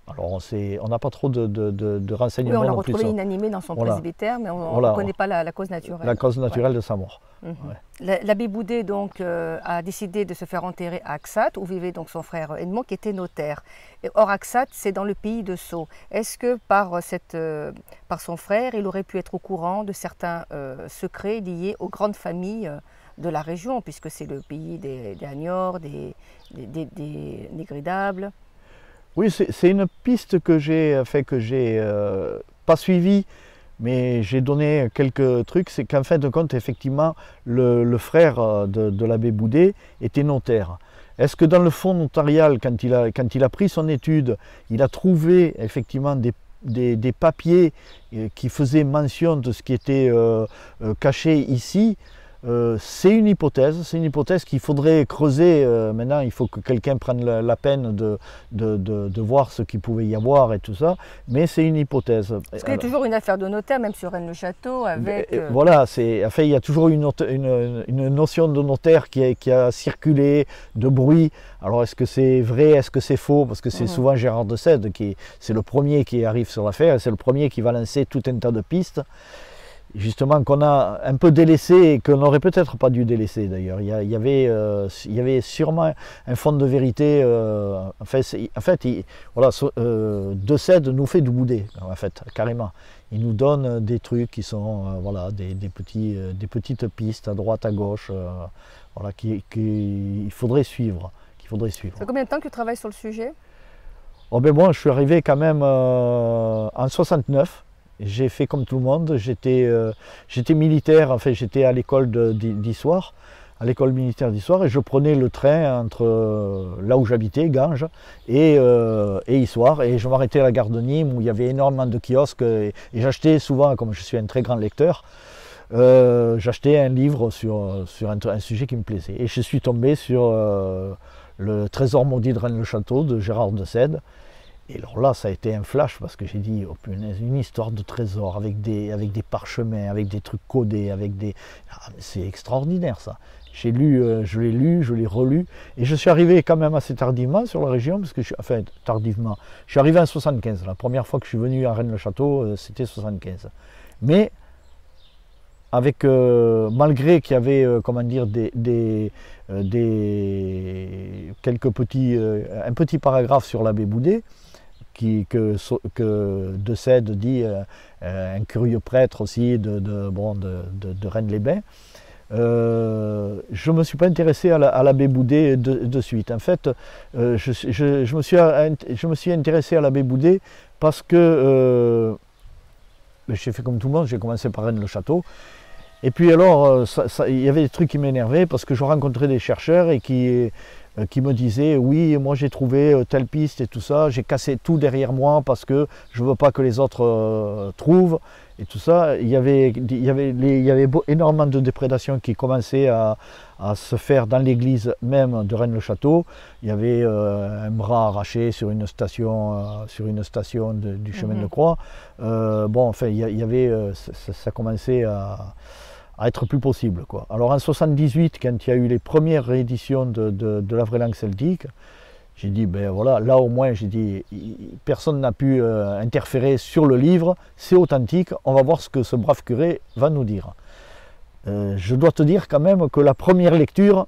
alors, on n'a pas trop de, de, renseignements. on l'a retrouvé inanimé dans son presbytère, mais on ne connaît pas la, cause naturelle. La cause naturelle de sa mort. Mhm. L'abbé Boudet donc, euh, a décidé de se faire enterrer à Axat, où vivait donc son frère Edmond, qui était notaire. or, Axat, c'est dans le pays de Sceaux. Est-ce que euh, euh, par, son frère, il aurait pu être au courant de certains secrets liés aux grandes familles de la région, puisque c'est le pays des, des des, des, des Négridables oui, c'est une piste que j'ai euh, fait que j'ai euh, pas suivie, mais j'ai donné quelques trucs. C'est qu'en fin de compte, effectivement, le, frère euh, de, l'abbé Boudet était notaire. Est-ce que dans le fond notarial, quand il, a, pris son étude, il a trouvé effectivement des papiers qui faisaient mention de ce qui était caché ici, euh, c'est une hypothèse, c'est une hypothèse qu'il faudrait creuser. Euh, maintenant, il faut que quelqu'un prenne la, peine de de, voir ce qu'il pouvait y avoir et tout ça, mais c'est une hypothèse. Parce qu'il y a toujours une affaire de notaire, même sur Rennes-le-Château, euh, Voilà, c'est, enfin, il y a toujours une, notion de notaire qui a, circulé, de bruit. Alors, est-ce que c'est vrai, est-ce que c'est faux Parce que c'est mhm. souvent Gérard de Sède qui c'est le premier qui arrive sur l'affaire, et c'est le premier qui va lancer tout un tas de pistes justement qu'on a un peu délaissé et qu'on n'aurait peut-être pas dû délaisser d'ailleurs. Il, euh, il, y avait sûrement un fond de vérité. Euh, en fait, en fait voilà, euh, De nous fait du en fait, carrément. Il nous donne des trucs qui sont voilà, des, petits, des petites pistes à droite, à gauche, voilà, qu'il faudrait suivre. Qu'il faudrait suivre. Ça combien de temps que tu travailles sur le sujet oh ben je suis arrivé quand même en 69. J'ai fait comme tout le monde, j'étais euh, militaire, enfin j'étais à l'école à l'école militaire d'histoire, et je prenais le train entre euh, là où j'habitais, Ganges, et, euh, et Histoire, et je m'arrêtais à la gare de Nîmes où il y avait énormément de kiosques, et, j'achetais souvent, comme je suis un très grand lecteur, j'achetais un livre sur, un, sujet qui me plaisait. Et je suis tombé sur Le Trésor maudit de Rennes-le-Château de Gérard de Sède, et alors là, ça a été un flash parce que j'ai dit, oh punaise, une histoire de trésor avec des, avec des parchemins, avec des trucs codés, avec des. Ah, c'est extraordinaire ça. J'ai lu, euh, je l'ai lu, je l'ai relu. Et je suis arrivé quand même assez tardivement sur la région, parce que je, enfin, tardivement. Je suis arrivé en 75. La première fois que je suis venu à Rennes-le-Château, euh, c'était c'était 75. Mais avec euh, malgré qu'il y avait comment dire des, des quelques petits un petit paragraphe sur l'abbé Boudet, qui, que, que De Cède dit, euh, euh, un curieux prêtre aussi de, bon, de, de, Rennes-les-Bains. Euh, je ne me suis pas intéressé à l'abbé Boudet de, de, suite. En fait, je, je, me suis, je, me suis, intéressé à l'abbé Boudet parce que j'ai fait comme tout le monde, j'ai commencé par Rennes-le-Château. Et puis alors, il y avait des trucs qui m'énervaient parce que je rencontrais des chercheurs et qui, euh, qui me disait oui moi j'ai trouvé euh, telle piste et tout ça, j'ai cassé tout derrière moi parce que je veux pas que les autres euh, trouvent et tout ça. Il y avait, il y avait, il y avait énormément de déprédations qui commençaient à, se faire dans l'église même de Rennes-le-Château. Il y avait un bras arraché sur une station, sur une station du chemin de mhm. croix. bon enfin il y, avait, ça commençait à à être plus possible. Quoi. Alors en 78, quand il y a eu les premières rééditions de, la vraie langue celtique, j'ai dit, ben voilà, là au moins, j'ai dit, personne n'a pu euh, interférer sur le livre, c'est authentique, on va voir ce que ce brave curé va nous dire. Euh, je dois te dire quand même que la première lecture,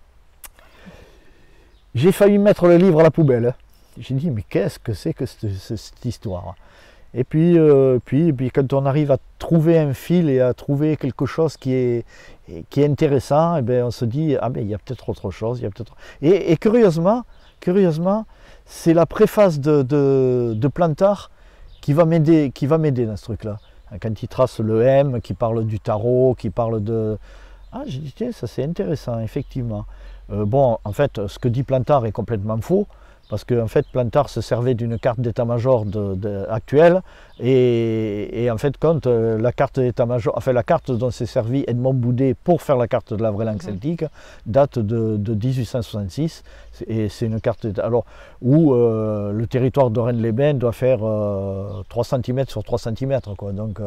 j'ai failli mettre le livre à la poubelle. J'ai dit, mais qu'est-ce que c'est que cette histoire et euh, puis, puis, quand on arrive à trouver un fil et à trouver quelque chose qui est, intéressant, et eh ben, on se dit ah mais il y a peut-être autre chose, il y a peut-être. Et, curieusement, curieusement, c'est la préface de, de, Plantard qui va m'aider, qui va m'aider dans ce truc-là. Quand il trace le M, qui parle du tarot, qui parle de ah j'ai dit tiens ça c'est intéressant effectivement. Euh, bon en fait ce que dit Plantard est complètement faux parce qu'en en fait, Plantard se servait d'une carte d'état-major actuelle, et, en fait, quand euh, la carte d'état-major, la carte dont s'est servi Edmond Boudet pour faire la carte de la vraie langue mhm. celtique date de, 1866, et c'est une carte alors où euh, le territoire de Rennes-les-Bains doit faire 3 euh, cm sur 3 cm, quoi. Donc,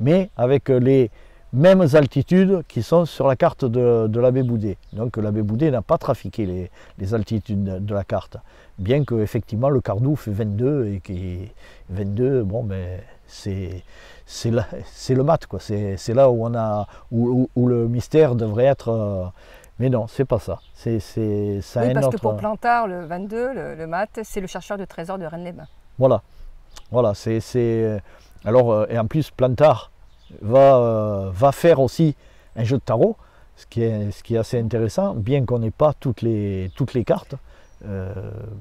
mais avec les mêmes altitudes qui sont sur la carte de, l'abbé Boudet. Donc l'abbé Boudet n'a pas trafiqué les, altitudes de la carte, bien que effectivement le Cardou fait 22 et qui 22, bon mais ben, c'est c'est le mat quoi, c'est là où on a où, le mystère devrait être. Euh, mais non, c'est pas ça. C'est ça. Oui, parce que pour Plantard, le 22, le, le mat, c'est le chercheur de trésors de Rennes-les-Bains. Voilà, voilà, c'est alors euh, et en plus Plantard va, euh, va faire aussi un jeu de tarot, ce qui est, ce qui est assez intéressant, bien qu'on n'ait pas toutes les, toutes les cartes. Euh,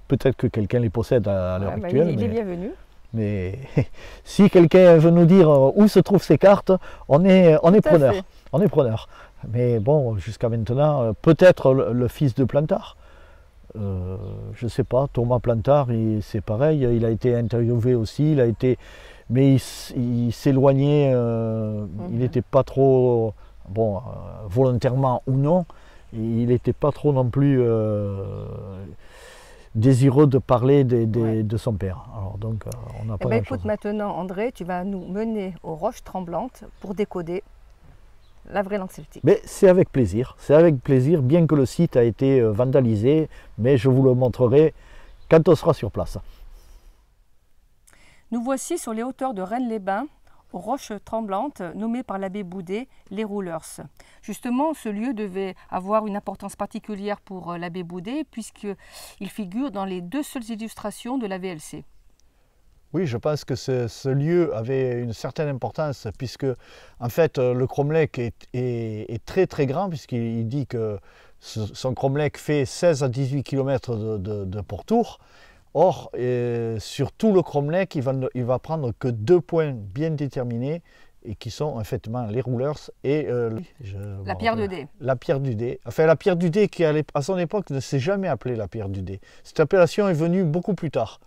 peut-être que quelqu'un les possède à, l'heure ah, bah actuelle. il, mais, est bienvenu. Mais *laughs* si quelqu'un veut nous dire euh, où se trouvent ces cartes, on est, on est preneur. On est preneur. Mais bon, jusqu'à maintenant, peut-être le, fils de Plantard. je ne sais pas, Thomas Plantard, c'est pareil, il a été interviewé aussi, il a été, mais il, s'éloignait, euh, mhm. il n'était pas trop, bon, euh, volontairement ou non, il n'était pas trop non plus euh, désireux de parler de son père. Alors donc, on n'a eh pas. Ben, écoute, maintenant, André, tu vas nous mener aux roches tremblantes pour décoder la vraie langue celtique. Mais c'est avec plaisir, c'est avec plaisir, bien que le site a été vandalisé, mais je vous le montrerai quand on sera sur place. Nous voici sur les hauteurs de Rennes-les-Bains, aux roches tremblantes, nommées par l'abbé Boudet les Rouleurs. Justement, ce lieu devait avoir une importance particulière pour euh, l'abbé Boudet, puisqu'il figure dans les deux seules illustrations de la VLC. Oui, je pense que ce, lieu avait une certaine importance puisque, en fait, euh, le cromlech est, très très grand puisqu'il dit que son cromlech fait 16 à 18 km de pourtour Or, euh, sur tout le cromlech, il va, va prendre que deux points bien déterminés et qui sont effectivement ben, les rouleurs et euh, la pierre du dé. La pierre du dé. Enfin, la pierre du dé qui à son époque ne s'est jamais appelée la pierre du dé. Cette appellation est venue beaucoup plus tard.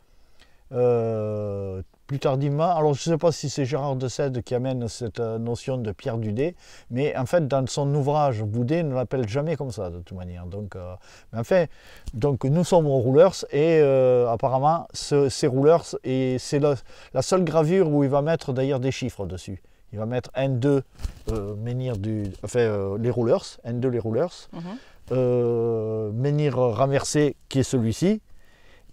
Euh, plus tardivement. Alors, je ne sais pas si c'est Gérard de Sède qui amène cette euh, notion de Pierre Dudé, mais en fait, dans son ouvrage, Boudet ne l'appelle jamais comme ça, de toute manière. Donc, euh, en fait, donc nous sommes aux Roulers, et euh, apparemment, ce, ces Roulers, et c'est la, seule gravure où il va mettre d'ailleurs des chiffres dessus. Il va mettre N2, du, enfin, les Roulers, N2 les Roulers, mhm. menhir renversé qui est celui-ci,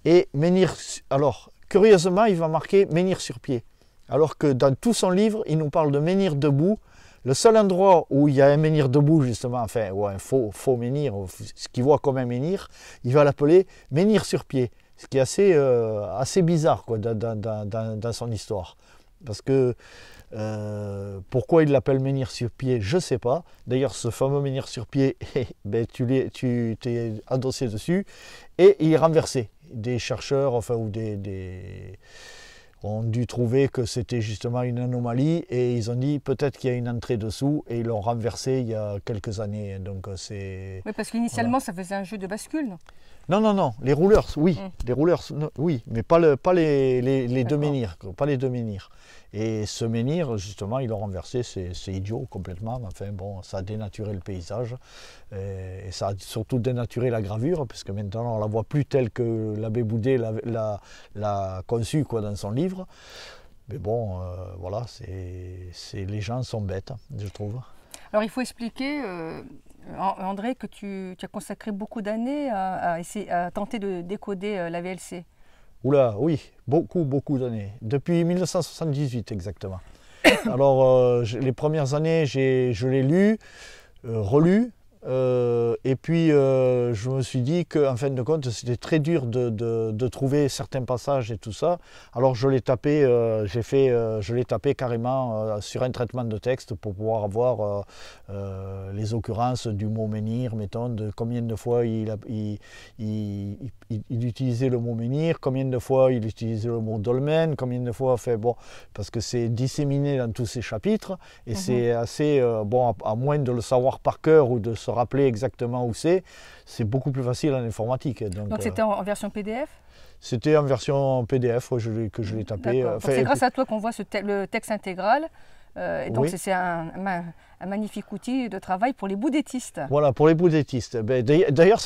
et menhir, alors, Curieusement, il va marquer menhir sur pied. Alors que dans tout son livre, il nous parle de menhir debout. Le seul endroit où il y a un menhir debout, justement, enfin, ou un faux, faux menhir, ce qu'il voit comme un menhir, il va l'appeler menhir sur pied. Ce qui est assez, euh, assez bizarre dans, son histoire. Parce que euh, pourquoi il l'appelle menhir sur pied, je ne sais pas. D'ailleurs, ce fameux menhir sur pied, *laughs* ben, tu, tu t'es adossé dessus et il est renversé des chercheurs, enfin, ou des, ont dû trouver que c'était justement une anomalie et ils ont dit peut-être qu'il y a une entrée dessous et ils l'ont renversé il y a quelques années. Donc c'est. Oui, parce qu'initialement ça faisait un jeu de bascule. Non, non, non, les rouleurs, oui, mm. les rouleurs, oui, mais pas, pas les, les, deux menhirs, pas les deux Et ce menhir, justement, ils l'ont renversé, c'est idiot complètement, enfin bon, ça a dénaturé le paysage, euh, et, ça a surtout dénaturé la gravure, parce que maintenant on la voit plus telle que l'abbé Boudet l'a conçue quoi, dans son livre. Mais bon, euh, voilà, c'est les gens sont bêtes, je trouve. Alors il faut expliquer... Euh, euh, André, que tu, as consacré beaucoup d'années à, essayer, à tenter de décoder euh, la VLC. Oula, oui, beaucoup, beaucoup d'années. Depuis 1978 exactement. *coughs* Alors, euh, les premières années, je l'ai lu, relu, euh, et puis, euh, je me suis dit qu'en fin de compte, c'était très dur de, de, trouver certains passages et tout ça. Alors, je l'ai tapé, euh, j'ai fait, je l'ai tapé carrément sur un traitement de texte pour pouvoir avoir les occurrences du mot menhir, mettons, de combien de fois il, a, il, il, il, utilisait le mot menhir, combien de fois il utilisait le mot dolmen, combien de fois, fait bon, parce que c'est disséminé dans tous ces chapitres et mhm. c'est assez, bon, à, moins de le savoir par cœur ou de se se rappeler exactement où c'est, c'est beaucoup plus facile en informatique. Hein, donc euh, c'était en version PDF c'était en version PDF je que je l'ai tapé. Euh, c'est grâce à toi qu'on voit le texte intégral. Euh, et donc c'est un, un magnifique outil de travail pour les boudettistes. Voilà, pour les boudettistes. Ben, d'ailleurs,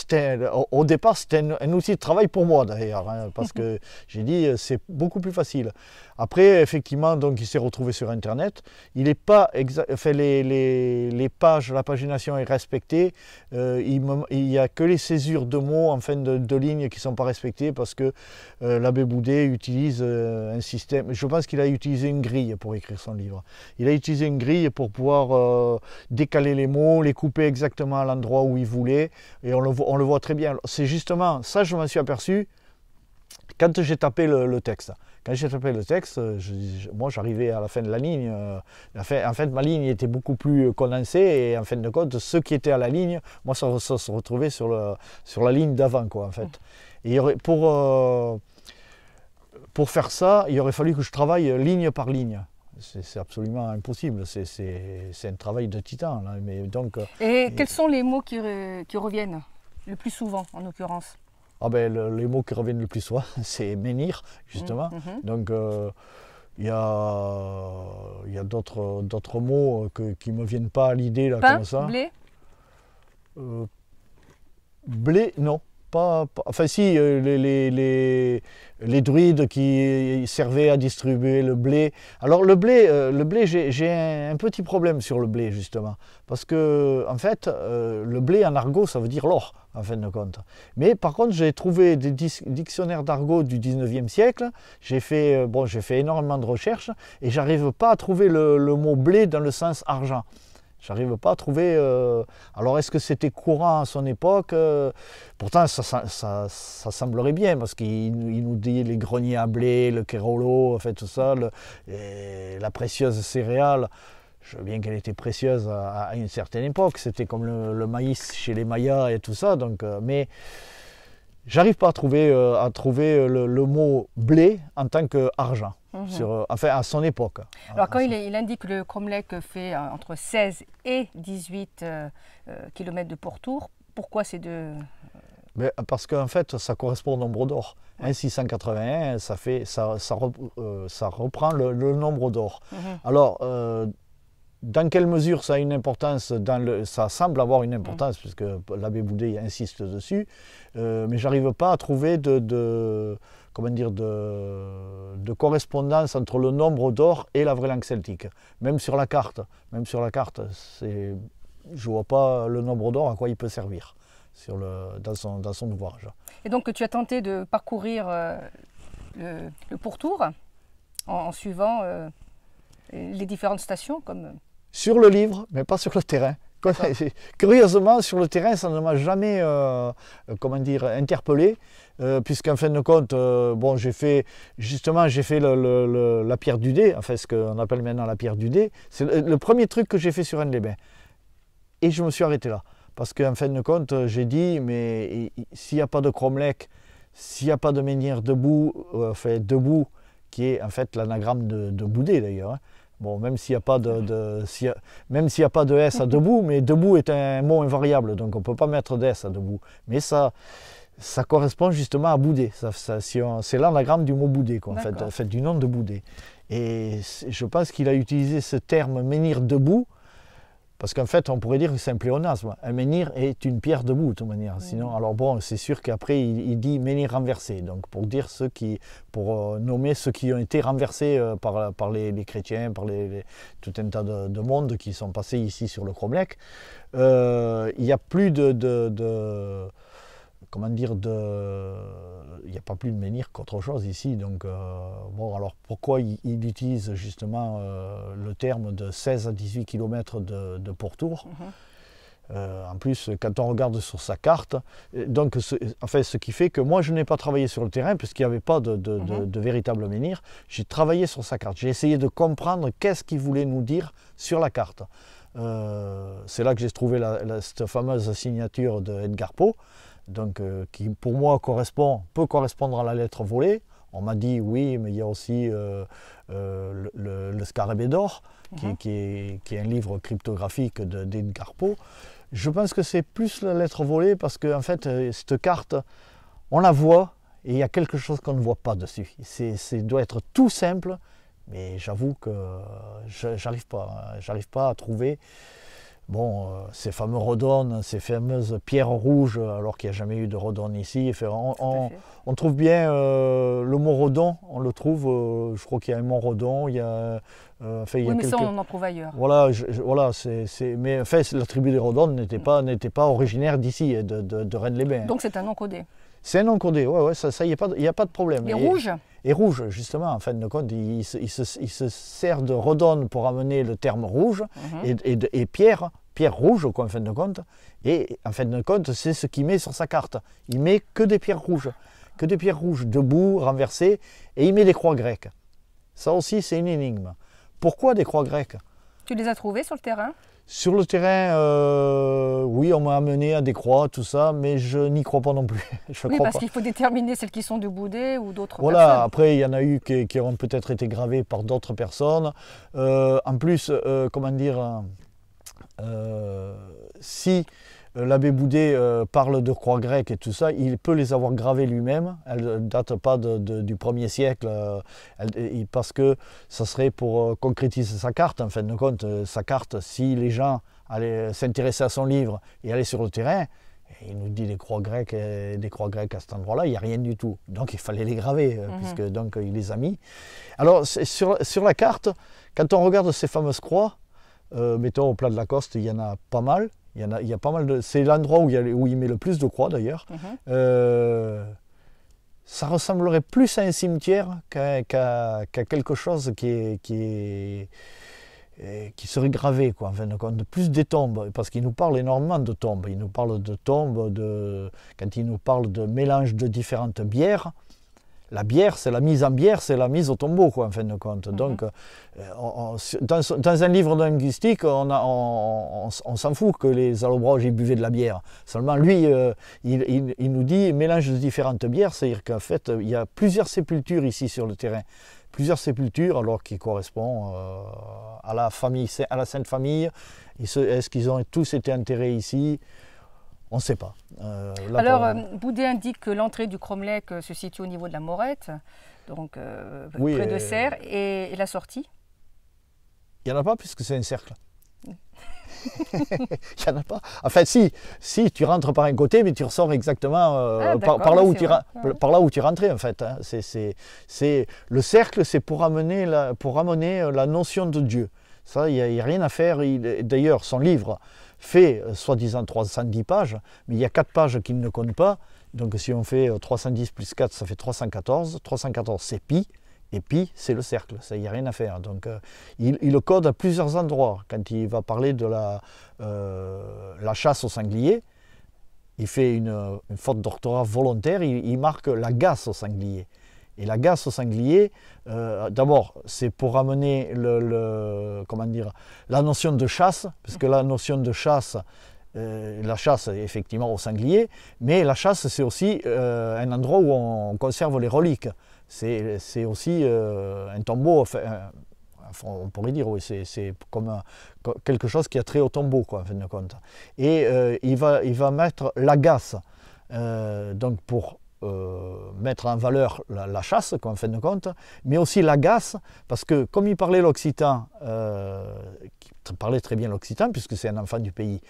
au départ, c'était un, outil de travail pour moi, d'ailleurs, hein, parce que *laughs* j'ai dit, euh, c'est beaucoup plus facile. Après, effectivement, donc, il s'est retrouvé sur Internet. Il n'est pas enfin, les, pages, la pagination est respectée. Euh, il n'y a que les césures de mots en fin de, de ligne qui ne sont pas respectées parce que euh, l'abbé Boudet utilise un système. Je pense qu'il a utilisé une grille pour écrire son livre. Il a utilisé une grille pour pouvoir euh, décaler les mots, les couper exactement à l'endroit où ils voulaient, Et on le, voit très bien. C'est justement, ça je m'en suis aperçu quand j'ai tapé le, texte. Quand j'ai tapé le texte, euh, moi j'arrivais à la fin de la ligne. Euh, en, fait, en ma ligne était beaucoup plus condensée et en fin de compte, ceux qui étaient à la ligne, moi ça, se retrouvait sur, la ligne d'avant, quoi, en fait. Et pour faire ça, il aurait fallu que je travaille ligne par ligne c'est absolument impossible. C'est un travail de titan. Mais donc, euh, et quels sont les mots qui, reviennent le plus souvent, en l'occurrence ah ben, Les mots qui reviennent le plus souvent, c'est menhir, justement. Mmh, mmh. Donc, euh, il y a, y d'autres mots euh, qui ne me viennent pas à l'idée, là, comme ça. Blé Blé, non enfin si, euh, les, druides qui servaient à distribuer le blé. Alors le blé, euh, j'ai un, petit problème sur le blé justement, parce que en fait, euh, le blé en argot, ça veut dire l'or, en fin de compte. Mais par contre, j'ai trouvé des dictionnaires d'argot du 19e siècle, j'ai fait, bon, fait énormément de recherches, et j'arrive pas à trouver le mot blé dans le sens argent. J'arrive pas à trouver. Euh, alors, est-ce que c'était courant à son époque euh, Pourtant, ça, semblerait bien, parce qu'il nous dit les greniers à blé, le kérolo, fait, tout ça, la précieuse céréale. Je veux bien qu'elle était précieuse à, une certaine époque. C'était comme le, maïs chez les Mayas et tout ça. Donc, euh, mais j'arrive pas à trouver, à trouver le, le mot blé en tant qu'argent. Mhm. Euh, enfin, à son époque. Alors, quand il, indique que le Cromlech fait euh, entre 16 et 18 euh, km de pourtour, pourquoi ces deux Mais Parce qu'en fait, ça correspond au nombre d'or. 1,681, 681, hein, ça, fait, ça, ça, reprend le, nombre d'or. Mhm. Alors, dans quelle mesure ça a une importance dans le, Ça semble avoir une importance, mhm. puisque l'abbé Boudet insiste dessus, mais j'arrive pas à trouver de comment dire, de, de, correspondance entre le nombre d'or et la vraie langue celtique. Même sur la carte, même sur la carte, c'est, je vois pas le nombre d'or à quoi il peut servir sur le, dans, son, ouvrage. Et donc tu as tenté de parcourir euh, le, pourtour en, suivant euh, les différentes stations comme... Euh, sur le livre, mais pas sur le terrain. Curieusement, sur le terrain, ça ne m'a jamais, euh, euh, comment dire, interpellé, euh, puisqu'en fin de compte, bon, j'ai fait, justement, j'ai fait la pierre du dé, enfin, ce qu'on appelle maintenant la pierre du dé. C'est le, premier truc que j'ai fait sur un les bains. Et je me suis arrêté là, parce qu'en fin de compte, j'ai dit, mais s'il n'y a pas de cromlech, s'il n'y a pas de menhir debout, enfin, debout, qui est en fait l'anagramme de, de Boudet d'ailleurs, hein, Bon, même s'il n'y a pas de, même s'il a pas de S à mm-hmm. debout, mais debout est un mot invariable, donc on ne peut pas mettre de S à debout. Mais ça, ça correspond justement à bouder. Ça, ça, si c'est l'anagramme du mot bouder, en fait, fait, du nom de bouder. Et je pense qu'il a utilisé ce terme menir debout parce qu'en fait, on pourrait dire que c'est un pléonasme. Un menhir est une pierre debout, de toute manière. Sinon, alors bon, c'est sûr qu'après, il, dit menhir renversé. Donc, pour dire ceux qui, pour euh, nommer ceux qui ont été renversés euh, par, les, chrétiens, par les, tout un tas de, monde qui sont passés ici sur le Cromlech, euh, il n'y a plus de comment dire, de, il n'y a pas plus de menhir qu'autre chose ici. Donc, euh, bon, alors pourquoi il, utilise justement euh, le terme de 16 à 18 km de, pourtour mhm. euh, En plus, quand on regarde sur sa carte, donc, ce, ce qui fait que moi, je n'ai pas travaillé sur le terrain puisqu'il n'y avait pas mhm. de, véritable menhir. J'ai travaillé sur sa carte. J'ai essayé de comprendre qu'est-ce qu'il voulait nous dire sur la carte. C'est là que j'ai trouvé cette fameuse signature de Edgar Poe donc euh, qui pour moi peut correspondre à la lettre volée. On m'a dit oui, mais il y a aussi euh, euh, le, le, Scarabée d'or, qui, mhm. est un livre cryptographique d'Edgar Poe. Je pense que c'est plus la lettre volée parce qu'en fait, cette carte, on la voit et il y a quelque chose qu'on ne voit pas dessus. C'est doit être tout simple, mais j'avoue que j'arrive pas, j'arrive pas à trouver bon, euh, ces fameux redonnes, ces fameuses pierres rouges, alors qu'il n'y a jamais eu de redonne ici. on, trouve bien euh, le mot rodon. on le trouve, euh, je crois qu'il y a un mont Rodon, il y a... Enfin, il oui, mais ça, on en trouve ailleurs. Voilà, c'est, mais en fait, la tribu des Rodonnes n'était pas, pas originaire d'ici, hein, de, Rennes-les-Bains. Donc c'est un encodé. c'est un nom codé, ouais, ouais, ça, il n'y a, pas de problème. Et, rouge Et rouge, justement, en fin de compte, il, se, sert de redonne pour amener le terme rouge mhm. et, pierre Pierre Rouge, quoi, en fin de compte. Et en fin de compte, c'est ce qu'il met sur sa carte. Il met que des pierres rouges, que des pierres rouges debout, renversées, et il met des croix grecques. Ça aussi, c'est une énigme. Pourquoi des croix grecques Tu les as trouvées sur le terrain Sur le terrain, euh, oui, on m'a amené à des croix, tout ça, mais je n'y crois pas non plus. *laughs* je oui, parce qu'il faut déterminer celles qui sont de Boudé ou d'autres voilà, après, il y en a eu qui, ont peut-être été gravées par d'autres personnes. Euh, en plus, euh, comment dire euh, si euh, l'abbé Boudet euh, parle de croix grecques et tout ça, il peut les avoir gravées lui-même. Elles ne datent pas du 1er siècle, parce que ça serait pour concrétiser sa carte, en fin de compte. sa carte, si les gens allaient s'intéresser à son livre et aller sur le terrain, il nous dit des croix grecques, et des croix grecques à cet endroit-là, il n'y a rien du tout. Donc il fallait les graver, mhm. puisque donc il les a mis. Alors sur la carte, quand on regarde ces fameuses croix, euh, mettons au plat de la il y en a pas mal. Il y en a, pas mal C'est l'endroit où, il met le plus de croix d'ailleurs. Mhm. Euh, ça ressemblerait plus à un cimetière qu'à quelque chose euh, qui serait gravé, quoi, en de plus des tombes, parce qu'il nous parle énormément de tombes. Il nous parle de tombes, quand il nous parle de mélange de différentes bières, la bière, c'est la mise en bière, c'est la mise au tombeau, quoi, en fin de compte. Mhm. Donc, euh, dans, un livre linguistique, on, s'en fout que les allobroges buvaient de la bière. Seulement, lui, euh, il, nous dit mélange de différentes bières, c'est-à-dire qu'en fait, il y a plusieurs sépultures ici sur le terrain. Plusieurs sépultures, alors qui correspondent euh, à la famille, à la Sainte Famille. Est-ce qu'ils ont tous été enterrés ici on ne sait pas. Euh, Alors, euh, Boudet indique que l'entrée du cromlech euh, se situe au niveau de la Morette, donc près de Serre, et, la sortie Il n'y en a pas puisque c'est un cercle. *laughs* il n'y en a pas. Enfin, si, si, tu rentres par un côté, mais tu ressors exactement ah, par, là où tu par là où tu rentrais, en fait. Hein. C'est, le cercle, c'est pour amener, la, pour la notion de Dieu. Ça, il n'y a, a, rien à faire. d'ailleurs, son livre, fait euh, soi-disant 310 pages, mais il y a 4 pages qui ne comptent pas. Donc si on fait 310 euh, plus 4, ça fait 314. 314, c'est pi. Et pi, c'est le cercle, ça n'y a rien à faire. Donc, euh, il, le code à plusieurs endroits. Quand il va parler de la, la chasse au sanglier, il fait une, faute d'orthographe volontaire, il, marque la gasse au sanglier. Et la gasse au sanglier, euh, d'abord, c'est pour amener le, comment dire, la notion de chasse, parce que la notion de chasse, euh, la chasse effectivement au sanglier, mais la chasse c'est aussi euh, un endroit où on conserve les reliques. C'est aussi un tombeau, on pourrait dire, oui, c'est comme quelque chose qui a trait au tombeau, quoi, en fin de compte. Et il, va, il va mettre la euh, donc pour euh, mettre en valeur la, chasse, qu'on fin de compte, mais aussi l'agace, parce que comme il parlait l'occitan, euh, il parlait très bien l'occitan, puisque c'est un enfant du pays,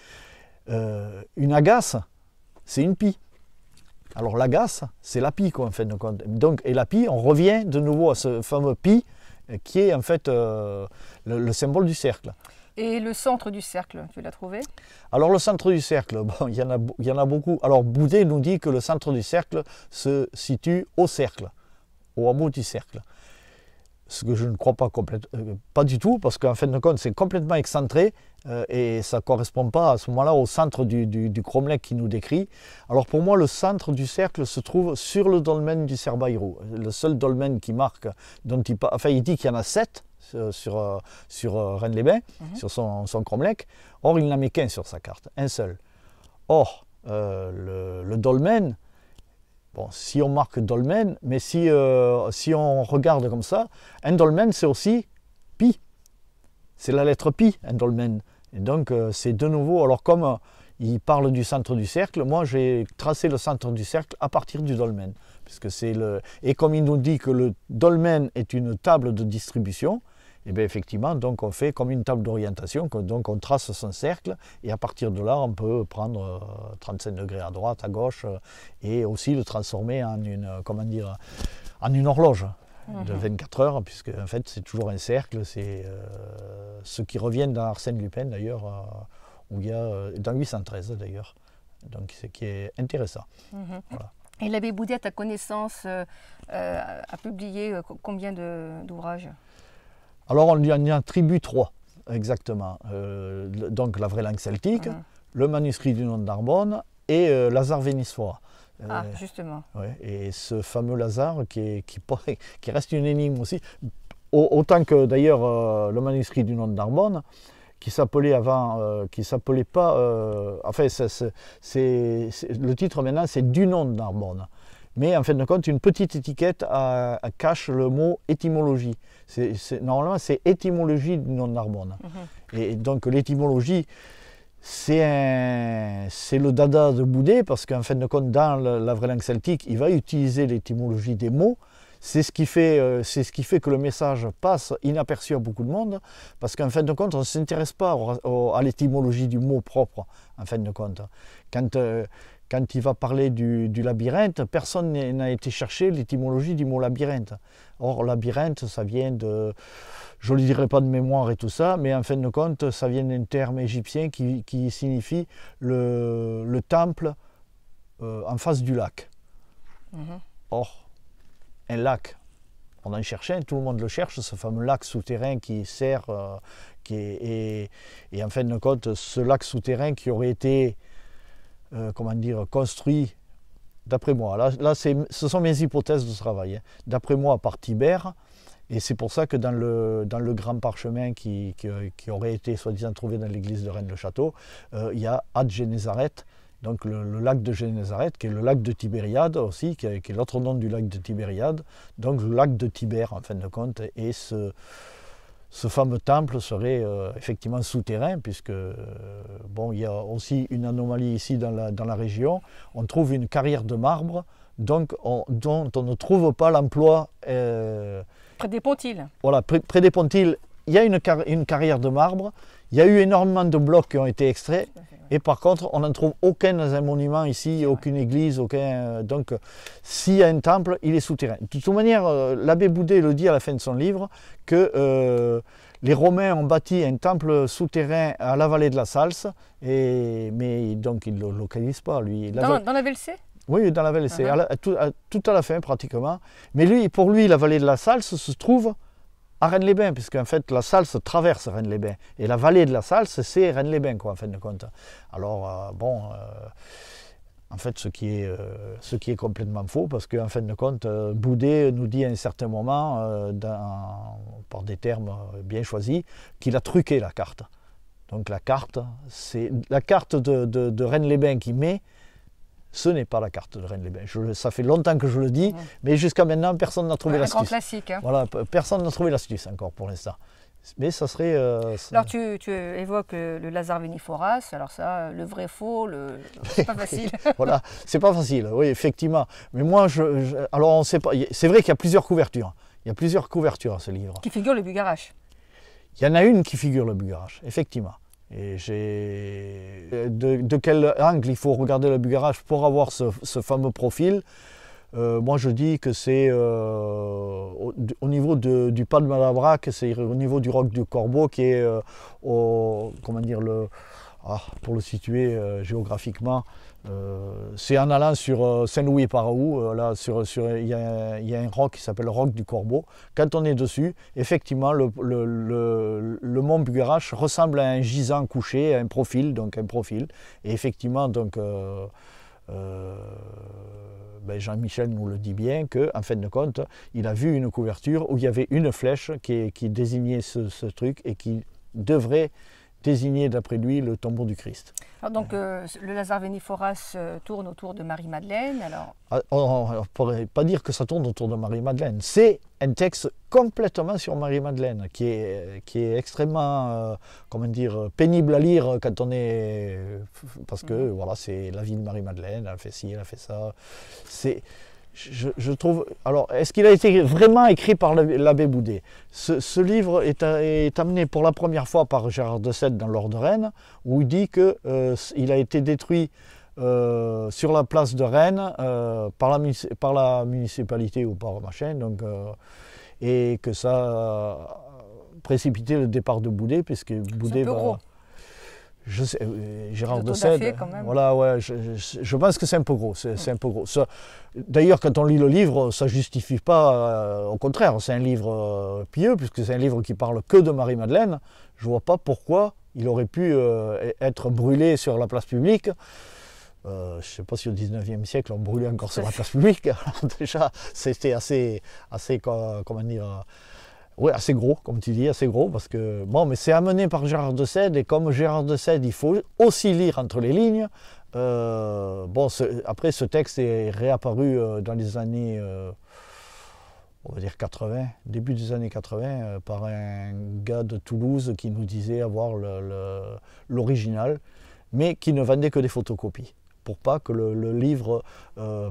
euh, une agace, c'est une pie. Alors l'agace, c'est la pie, qu'on en fin de compte. et la pie, on revient de nouveau à ce fameux pie, euh, qui est en fait le symbole du cercle. Et le centre du cercle, tu l'as trouvé Alors le centre du cercle, *laughs* bon, il, y en a, il, y en a, beaucoup. Alors Boudet nous dit que le centre du cercle se situe au cercle, au hameau du cercle. Ce que je ne crois pas complètement, euh, pas du tout, parce qu'en fin de compte, c'est complètement excentré euh, et ça ne correspond pas à ce moment-là au centre du, du, du qui nous décrit. Alors pour moi, le centre du cercle se trouve sur le dolmen du Cerbaïrou, le seul dolmen qui marque, dont il, enfin il dit qu'il y en a sept, sur, sur, euh, euh, Rennes-les-Bains, mhm. sur son, son cromlech. Or, il n'en met qu'un sur sa carte, un seul. Or, euh, le, dolmen, si on marque dolmen, mais si, on regarde comme ça, un dolmen, c'est aussi pi. C'est la lettre pi, un dolmen. Et donc, c'est de nouveau, alors comme il parle du centre du cercle. Moi, j'ai tracé le centre du cercle à partir du dolmen. Puisque le... Et comme il nous dit que le dolmen est une table de distribution, et eh bien effectivement, donc on fait comme une table d'orientation, donc on trace son cercle, et à partir de là, on peut prendre 35 euh, degrés à droite, à gauche, euh, et aussi le transformer en une, euh, comment dire, en une horloge de 24 mhm. heures, puisque en fait c'est toujours un cercle, c'est ce qui revient dans Arsène Lupin d'ailleurs, où il y dans 813 d'ailleurs, donc ce qui est intéressant. Mhm. Et l'abbé Boudet, à ta connaissance, a publié combien d'ouvrages alors on lui en attribue trois, exactement. Euh, donc la vraie langue celtique, ah. le manuscrit du nom de Narbonne et euh, Lazare vénisois. Euh, ah, justement. et ce fameux Lazare qui, *laughs* qui, reste une énigme aussi, autant que d'ailleurs le manuscrit du nom de Narbonne, qui s'appelait avant, qui s'appelait pas. enfin, le titre maintenant, c'est Du nom de Narbonne. Mais en fin de compte, une petite étiquette cache le mot étymologie. normalement, c'est étymologie du nom de Narbonne mhm. ». Et donc l'étymologie, c'est le dada de Boudet, parce qu'en fin de compte, dans la vraie langue celtique, il va utiliser l'étymologie des mots. C'est ce, qui fait, euh, ce qui fait que le message passe inaperçu à beaucoup de monde, parce qu'en fin de compte, on ne s'intéresse pas à l'étymologie du mot propre, en fin de compte. Quand, euh, quand il va parler du, labyrinthe, personne n'a été chercher l'étymologie du mot labyrinthe. Or, labyrinthe, ça vient de, je ne le dirai pas de mémoire et tout ça, mais en fin de compte, ça vient d'un terme égyptien qui, signifie le, temple euh, en face du lac. Mhm. Or, un lac, on en cherchait, tout le monde le cherche, ce fameux lac souterrain qui sert, euh, qui est, et, en fin de compte, ce lac souterrain qui aurait été euh, comment dire, construit, d'après moi, là, là ce sont mes hypothèses de travail, hein. d'après moi par Tibère, et c'est pour ça que dans le, dans le grand parchemin qui, aurait été soi-disant trouvé dans l'église de Rennes-le-Château, euh, il y a Ad Génézaret, donc le, lac de Génézaret, qui est le lac de Tibériade aussi, qui est, l'autre nom du lac de Tibériade. Donc le lac de Tibère, en fin de compte, et ce, ce fameux temple serait euh, effectivement souterrain, puisque euh, bon, il y a aussi une anomalie ici dans la, région. On trouve une carrière de marbre, donc dont on ne trouve pas l'emploi. Euh, près des pontils. Voilà, près, des pontils, il y a une, carrière de marbre. Il y a eu énormément de blocs qui ont été extraits. Et par contre, on n'en trouve aucun dans un monument ici, aucune église, aucun. Euh, donc, euh, s'il y a un temple, il est souterrain. De toute manière, euh, l'abbé Boudet le dit à la fin de son livre que les Romains ont bâti un temple souterrain à la vallée de la Salse, mais donc il ne le localisent pas, lui. Dans, la VLC oui, dans la vallée, ah, ah. tout, à, tout, à la fin pratiquement. Mais lui, pour lui, la vallée de la Salse se trouve à Rennes-les-Bains, puisqu'en fait la se traverse Rennes-les-Bains. Et la vallée de la salle, c'est Rennes-les-Bains, quoi, en fin de compte. Alors, euh, bon, euh, en fait, ce qui, est, euh, ce qui est complètement faux, parce qu'en fin de compte, Boudet nous dit à un certain moment, par des termes bien choisis, qu'il a truqué la carte. Donc la carte, c'est la carte de, de Rennes-les-Bains qui met, ce n'est pas la carte de Rennes-les-Bains. Ça fait longtemps que je le dis, mais jusqu'à maintenant, personne n'a trouvé la C'est Un grand classique. Hein. Voilà, personne n'a trouvé l'astuce encore pour l'instant. Mais ça serait. Euh, alors tu, évoques le, Lazare Veniforas, alors ça, euh, le vrai faux, le... c'est pas facile. *laughs* voilà, c'est pas facile, oui, effectivement. Mais moi, je, alors on sait pas. C'est vrai qu'il y a plusieurs couvertures. Il y a plusieurs couvertures à ce livre. Qui figure le Bugarache. Il y en a une qui figure le Bugarache, effectivement. Et de, quel angle il faut regarder le bugarage pour avoir ce, fameux profil euh, Moi, je dis que c'est euh, au, niveau du pas de Malabrac, c'est au niveau du roc du Corbeau qui est euh, comment dire, le, ah, pour le situer géographiquement, euh, c'est en allant sur euh, Saint-Louis et Paraou, euh, il, y a, un roc qui s'appelle le roc du Corbeau. Quand on est dessus, effectivement, le, mont Bugarache ressemble à un gisant couché, à un profil, donc un profil. Et effectivement, donc, ben Jean-Michel nous le dit bien, qu'en en fin de compte, il a vu une couverture où il y avait une flèche qui, désignait ce truc et qui devrait désigner, d'après lui, le tombeau du Christ. Ah, donc euh, le Lazare Veniforas euh, tourne autour de Marie-Madeleine. Alors... Ah, on oh, oh, oh, ne pourrait pas dire que ça tourne autour de Marie-Madeleine. C'est un texte complètement sur Marie-Madeleine, qui est, qui est extrêmement euh, comment dire, pénible à lire quand on est... Parce que mm. voilà, c'est la vie de Marie-Madeleine, elle a fait ci, elle a fait ça. C'est je, trouve. Alors, est-ce qu'il a été vraiment écrit par l'abbé Boudet ce, livre est, amené pour la première fois par Gérard de Sède dans l'ordre de Rennes, où il dit qu'il euh, a été détruit euh, sur la place de Rennes euh, par, la, municipalité ou par machin, donc, et que ça a précipité le départ de Boudet, puisque Boudet va je euh, Gérard de voilà, ouais, je, pense que c'est un peu gros, c'est un peu gros. D'ailleurs, quand on lit le livre, ça justifie pas, euh, au contraire, c'est un livre euh, pieux puisque c'est un livre qui parle que de Marie-Madeleine. Je vois pas pourquoi il aurait pu e-, être brûlé sur la place publique. je ne sais pas si au 19e siècle on brûlait encore sur la place publique. *laughs* déjà, c'était assez, assez, comment dire, oui, assez gros, comme tu dis, assez gros, parce que bon, mais c'est amené par Gérard de Sède, et comme Gérard de Sède, il faut aussi lire entre les lignes. Euh, bon, après, ce texte est réapparu euh, dans les années, euh, on va dire 80, début des années 80, par un gars de Toulouse qui nous disait avoir l'original, mais qui ne vendait que des photocopies, pour pas que le, le livre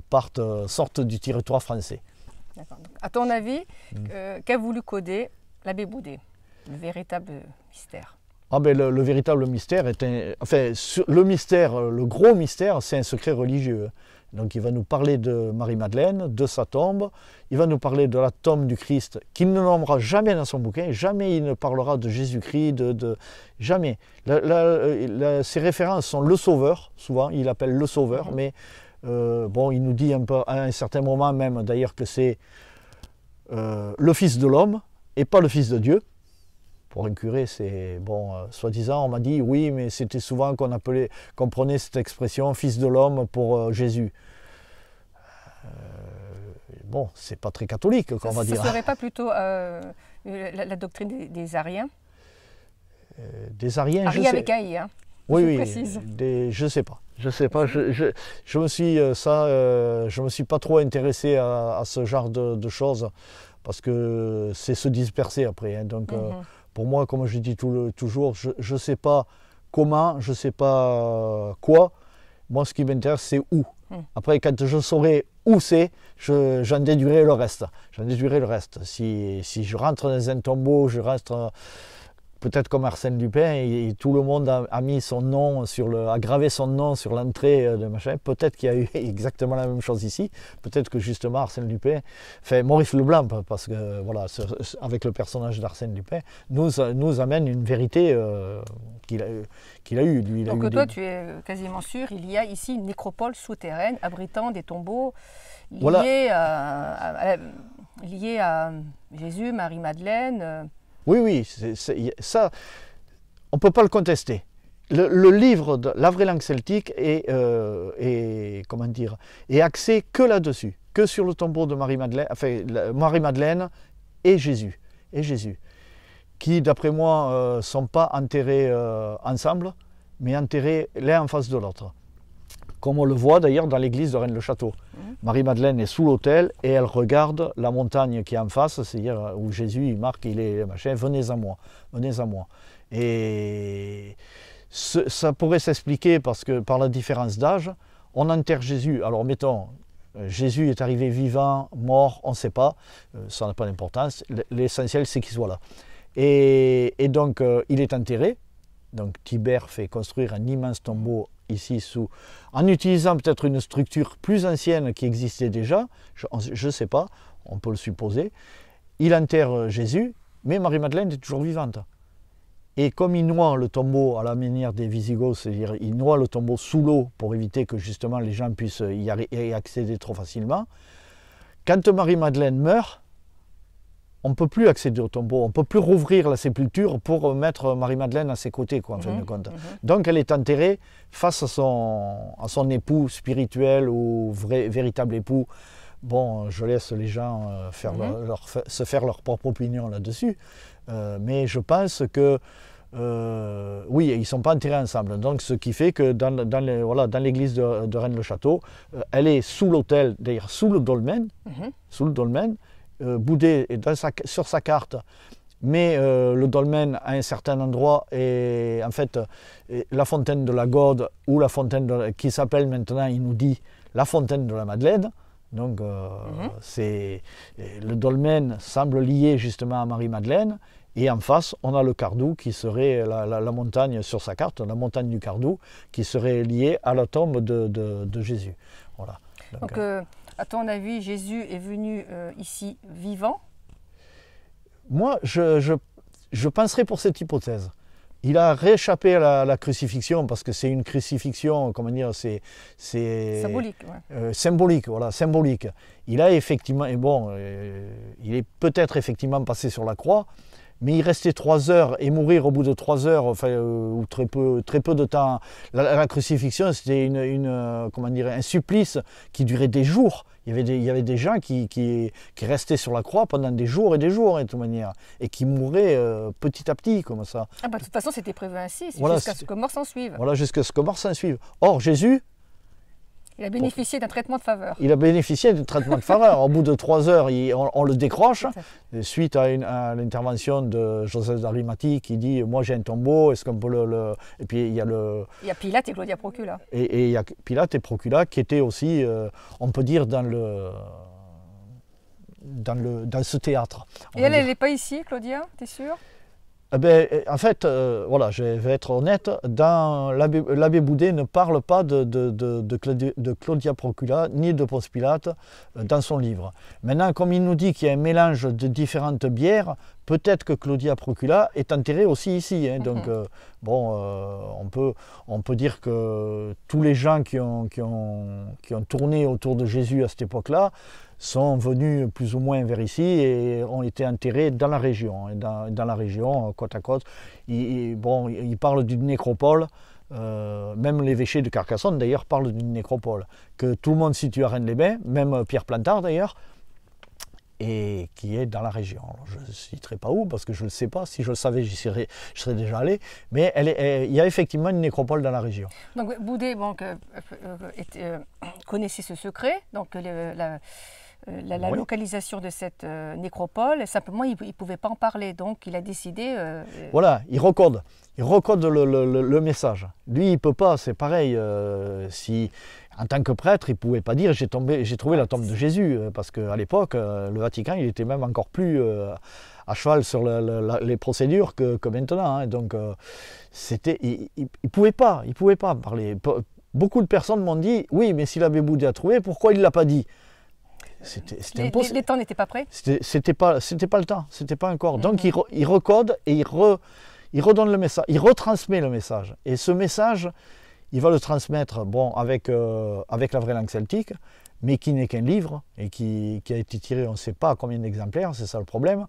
parte, sorte du territoire français. A À ton avis, mm. euh, qu'a voulu coder l'abbé Boudet Le véritable mystère ah ben le, véritable mystère est un, enfin le mystère, euh, le gros mystère, c'est un secret religieux. Donc il va nous parler de Marie-Madeleine, de sa tombe, il va nous parler de la tombe du Christ, qu'il ne nommera jamais dans son bouquin, jamais il ne parlera de Jésus-Christ, de, jamais. Euh, ses références sont le Sauveur, souvent il appelle le Sauveur, mm. mais euh, bon, il nous dit un peu, à un certain moment même d'ailleurs que c'est euh, le Fils de l'homme et pas le Fils de Dieu. Pour un curé, c'est bon, euh, soi-disant, on m'a dit oui, mais c'était souvent qu'on appelait, qu'on prenait cette expression Fils de l'homme pour Jésus. bon, c'est pas très catholique, qu'on va dire. Ce serait hein. pas plutôt la, doctrine des, des Ariens Des Ariens, je avec sais. hein, oui, oui, Des, je sais pas. Je sais pas, je, je, me suis euh, ça, euh, je me suis pas trop intéressé à, ce genre de, choses parce que c'est se disperser après. Hein. donc euh, mhm. pour moi, comme je dis toujours, je ne sais pas comment, je ne sais pas quoi. Moi, ce qui m'intéresse, c'est où. Mhm. Après, quand je saurai où c'est, j'en déduirai le reste. J'en déduirai le reste. Si, si, je rentre dans un tombeau, je rentre peut-être comme Arsène Lupin, et, tout le monde a, mis son nom sur le, a gravé son nom sur l'entrée euh, de machin. Peut-être qu'il y a eu *laughs* exactement la même chose ici. Peut-être que justement Arsène Lupin, fait Maurice Leblanc, hein, parce que euh, voilà, avec le personnage d'Arsène Lupin, nous, euh, nous amène une vérité qu'il a, qu'il a eue. Donc toi, tu es quasiment sûr, il y a ici une nécropole souterraine abritant des tombeaux liés, liés à Jésus, Marie-Madeleine. Oui, oui, ça, on ne peut pas le contester. Le, livre de vraie langue celtique euh, est, comment dire, est axé que là-dessus, que sur le tombeau de Marie-Madeleine enfin, Marie -Madeleine et Jésus. Et Jésus qui, d'après moi, ne euh, sont pas enterrés euh, ensemble, mais enterrés l'un en face de l'autre comme on le voit d'ailleurs dans l'église de Rennes-le-Château. Mmh. Marie-Madeleine est sous l'autel et elle regarde la montagne qui est en face, c'est-à-dire euh, où Jésus, marque, il est machin, venez à moi, venez à moi. Et ça pourrait s'expliquer parce que par la différence d'âge, on enterre Jésus. Alors mettons, euh, Jésus est arrivé vivant, mort, on ne sait pas, euh, ça n'a pas d'importance, l'essentiel c'est qu'il soit là. Et, donc il est enterré, donc Tibère fait construire un immense tombeau ici sous, en utilisant peut-être une structure plus ancienne qui existait déjà, je ne sais pas, on peut le supposer, il enterre Jésus, mais Marie-Madeleine est toujours vivante. Et comme il noie le tombeau à la manière des Visigoths, c'est-à-dire il noie le tombeau sous l'eau pour éviter que justement les gens puissent y accéder trop facilement, quand Marie-Madeleine meurt, on ne peut plus accéder au tombeau, on ne peut plus rouvrir la sépulture pour euh, mettre euh, Marie-Madeleine à ses côtés, quoi, en fin de mhm, compte. Mhm. Donc elle est enterrée face à son, époux spirituel ou vrai, véritable époux. Bon, je laisse les gens euh, faire mhm. se faire leur propre opinion là-dessus, mais je pense que oui, ils ne sont pas enterrés ensemble. Donc, ce qui fait que dans, dans l'église de, Rennes-le-Château, elle est sous l'autel, d'ailleurs sous le dolmen, sous le dolmen, euh, Boudet est sur sa carte, mais euh, le dolmen à un certain endroit et en fait la fontaine de la Gode ou la fontaine qui s'appelle maintenant, il nous dit, la fontaine de la Madeleine. Donc euh, mhm. c'est le dolmen semble lié justement à Marie-Madeleine. Et en face, on a le Cardou qui serait la, montagne sur sa carte, la montagne du Cardou, qui serait liée à la tombe de, Jésus. Voilà. Donc, à ton avis, Jésus est venu euh, ici vivant Moi, je, je, penserais pour cette hypothèse. Il a réchappé à la, crucifixion parce que c'est une crucifixion, comment dire, c'est symbolique. Euh, symbolique, voilà, symbolique. Il a effectivement, et bon, euh, il est peut-être effectivement passé sur la croix, mais y rester trois heures et mourir au bout de trois heures, enfin, euh, ou très peu, très peu de temps, la, crucifixion, c'était une, euh, comment dire, un supplice qui durait des jours. Il y avait des, il y avait des gens qui, qui, restaient sur la croix pendant des jours et des jours, de manière, et qui mouraient euh, petit à petit, comme ça. Ah bah, de toute façon, c'était prévu ainsi, jusqu'à ce que mort s'en suive. Voilà, jusqu'à ce que mort s'en suive. Or, Jésus, il a bénéficié d'un traitement de faveur. Il a bénéficié d'un traitement de faveur. Au bout de trois heures, on, le décroche. Euh, suite à, l'intervention de Joseph Darlimati qui dit euh, Moi j'ai un tombeau, est-ce qu'on peut le, Et puis il y a le. Il y a Pilate et Claudia Procula. Et, il y a Pilate et Procula qui étaient aussi, euh, on peut dire, dans le. Dans, le, dans ce théâtre. Et elle, elle n'est pas ici, Claudia, t'es sûre eh ben, en fait, euh, voilà, je vais être honnête, l'abbé Boudet ne parle pas de, Claudia Procula ni de Pospilate euh, dans son livre. Maintenant, comme il nous dit qu'il y a un mélange de différentes bières, peut-être que Claudia Procula est enterrée aussi ici. Hein, mhm. donc, euh, bon, on, peut, on peut dire que tous les gens qui ont, qui ont, qui ont tourné autour de Jésus à cette époque-là, sont venus plus ou moins vers ici et ont été enterrés dans la région. Et dans, la région, euh, côte à côte, ils, bon, ils parlent d'une nécropole. Euh, même l'évêché de Carcassonne d'ailleurs parle d'une nécropole, que tout le monde situe à Rennes-les-Bains, même euh, Pierre Plantard d'ailleurs, et qui est dans la région. je ne citerai pas où parce que je ne le sais pas. Si je le savais, j'y serais, je serais déjà allé. Mais elle est, il y a effectivement une nécropole dans la région. Donc Boudet donc, connaissait ce secret. Donc la, euh, la, localisation de cette nécropole euh, nécropole. Simplement, il ne pouvait pas en parler, donc il a décidé. Euh, voilà, il recode, il recode le, le, message. Lui, il ne peut pas, c'est pareil. si, en tant que prêtre, il ne pouvait pas dire j'ai trouvé la tombe de Jésus, parce qu'à l'époque, le Vatican, il était même encore plus à cheval sur les procédures que, maintenant. et hein. Donc, c'était, il ne pouvait pas, il pouvait pas parler. Beaucoup de personnes m'ont dit oui, mais s'il avait Bouddha a trouvé, pourquoi il ne l'a pas dit impossible. Les, temps n'étaient pas prêts C'était pas, pas le temps, c'était pas encore. Donc mhm. il, recode et il, il redonne le message, il retransmet le message. Et ce message, il va le transmettre bon, avec, euh, avec la vraie langue celtique, mais qui n'est qu'un livre et qui, a été tiré on ne sait pas à combien d'exemplaires, c'est ça le problème.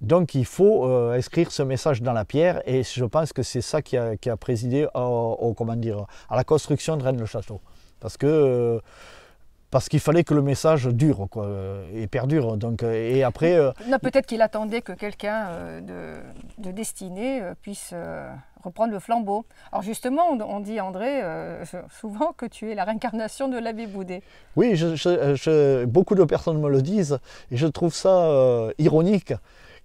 Donc il faut écrire euh, inscrire ce message dans la pierre et je pense que c'est ça qui a, présidé au, comment dire, à la construction de Rennes-le-Château. Parce que. Euh, parce qu'il fallait que le message dure quoi, euh, et perdure. Donc, euh, et après, euh, *laughs* peut-être qu'il attendait que quelqu'un de, destiné destinée puisse reprendre le flambeau. Alors justement, on, dit, André, *laughs* souvent que tu es la réincarnation de l'abbé Boudet. Oui, beaucoup de personnes me le disent, et je trouve ça ironique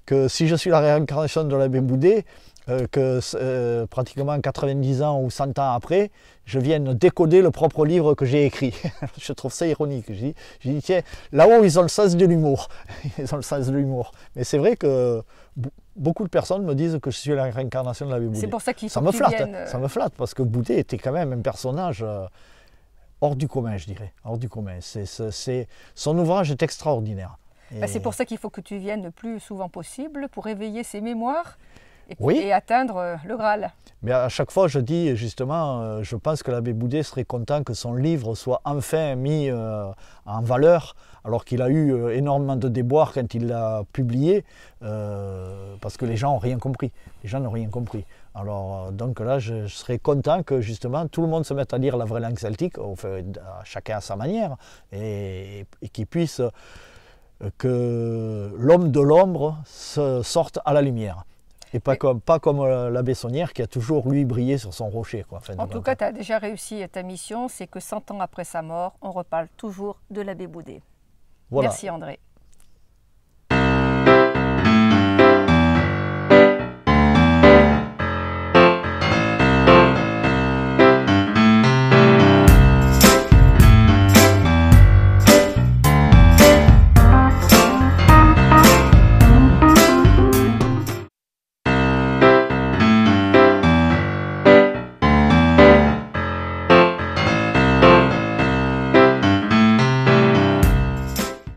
que si je suis la réincarnation de l'abbé Boudet, euh, que euh, pratiquement 90 ans ou 100 ans après, je vienne décoder le propre livre que j'ai écrit. *laughs* je trouve ça ironique. Je dis, tiens, là-haut, ils ont le sens de l'humour. *laughs* ils ont le sens de l'humour. Mais c'est vrai que beaucoup de personnes me disent que je suis la réincarnation de la Bible' C'est pour ça Ça me flatte, euh. ça me flatte, parce que Boudet était quand même un personnage hors du commun, je dirais. Hors du commun. C'est, son ouvrage est extraordinaire. Bah, c'est pour ça qu'il faut que tu viennes le plus souvent possible pour éveiller ses mémoires et, atteindre euh, le Graal. Mais à chaque fois, je dis justement, euh, je pense que l'abbé Boudet serait content que son livre soit enfin mis euh, en valeur, alors qu'il a eu énormément de déboires quand il l'a publié, parce que les gens n'ont rien compris. Les gens n'ont rien compris. Alors, donc là, je, serais content que justement tout le monde se mette à lire la vraie langue celtique, chacun à sa manière, et, et qu'il puisse que l'homme de l'ombre sorte à la lumière. Et pas, comme, pas comme euh, la Bessonnière qui a toujours, lui, brillé sur son rocher. Quoi, en, tout cas, tu as déjà réussi ta mission, c'est que 100 ans après sa mort, on reparle toujours de l'abbé Boudet. Merci André.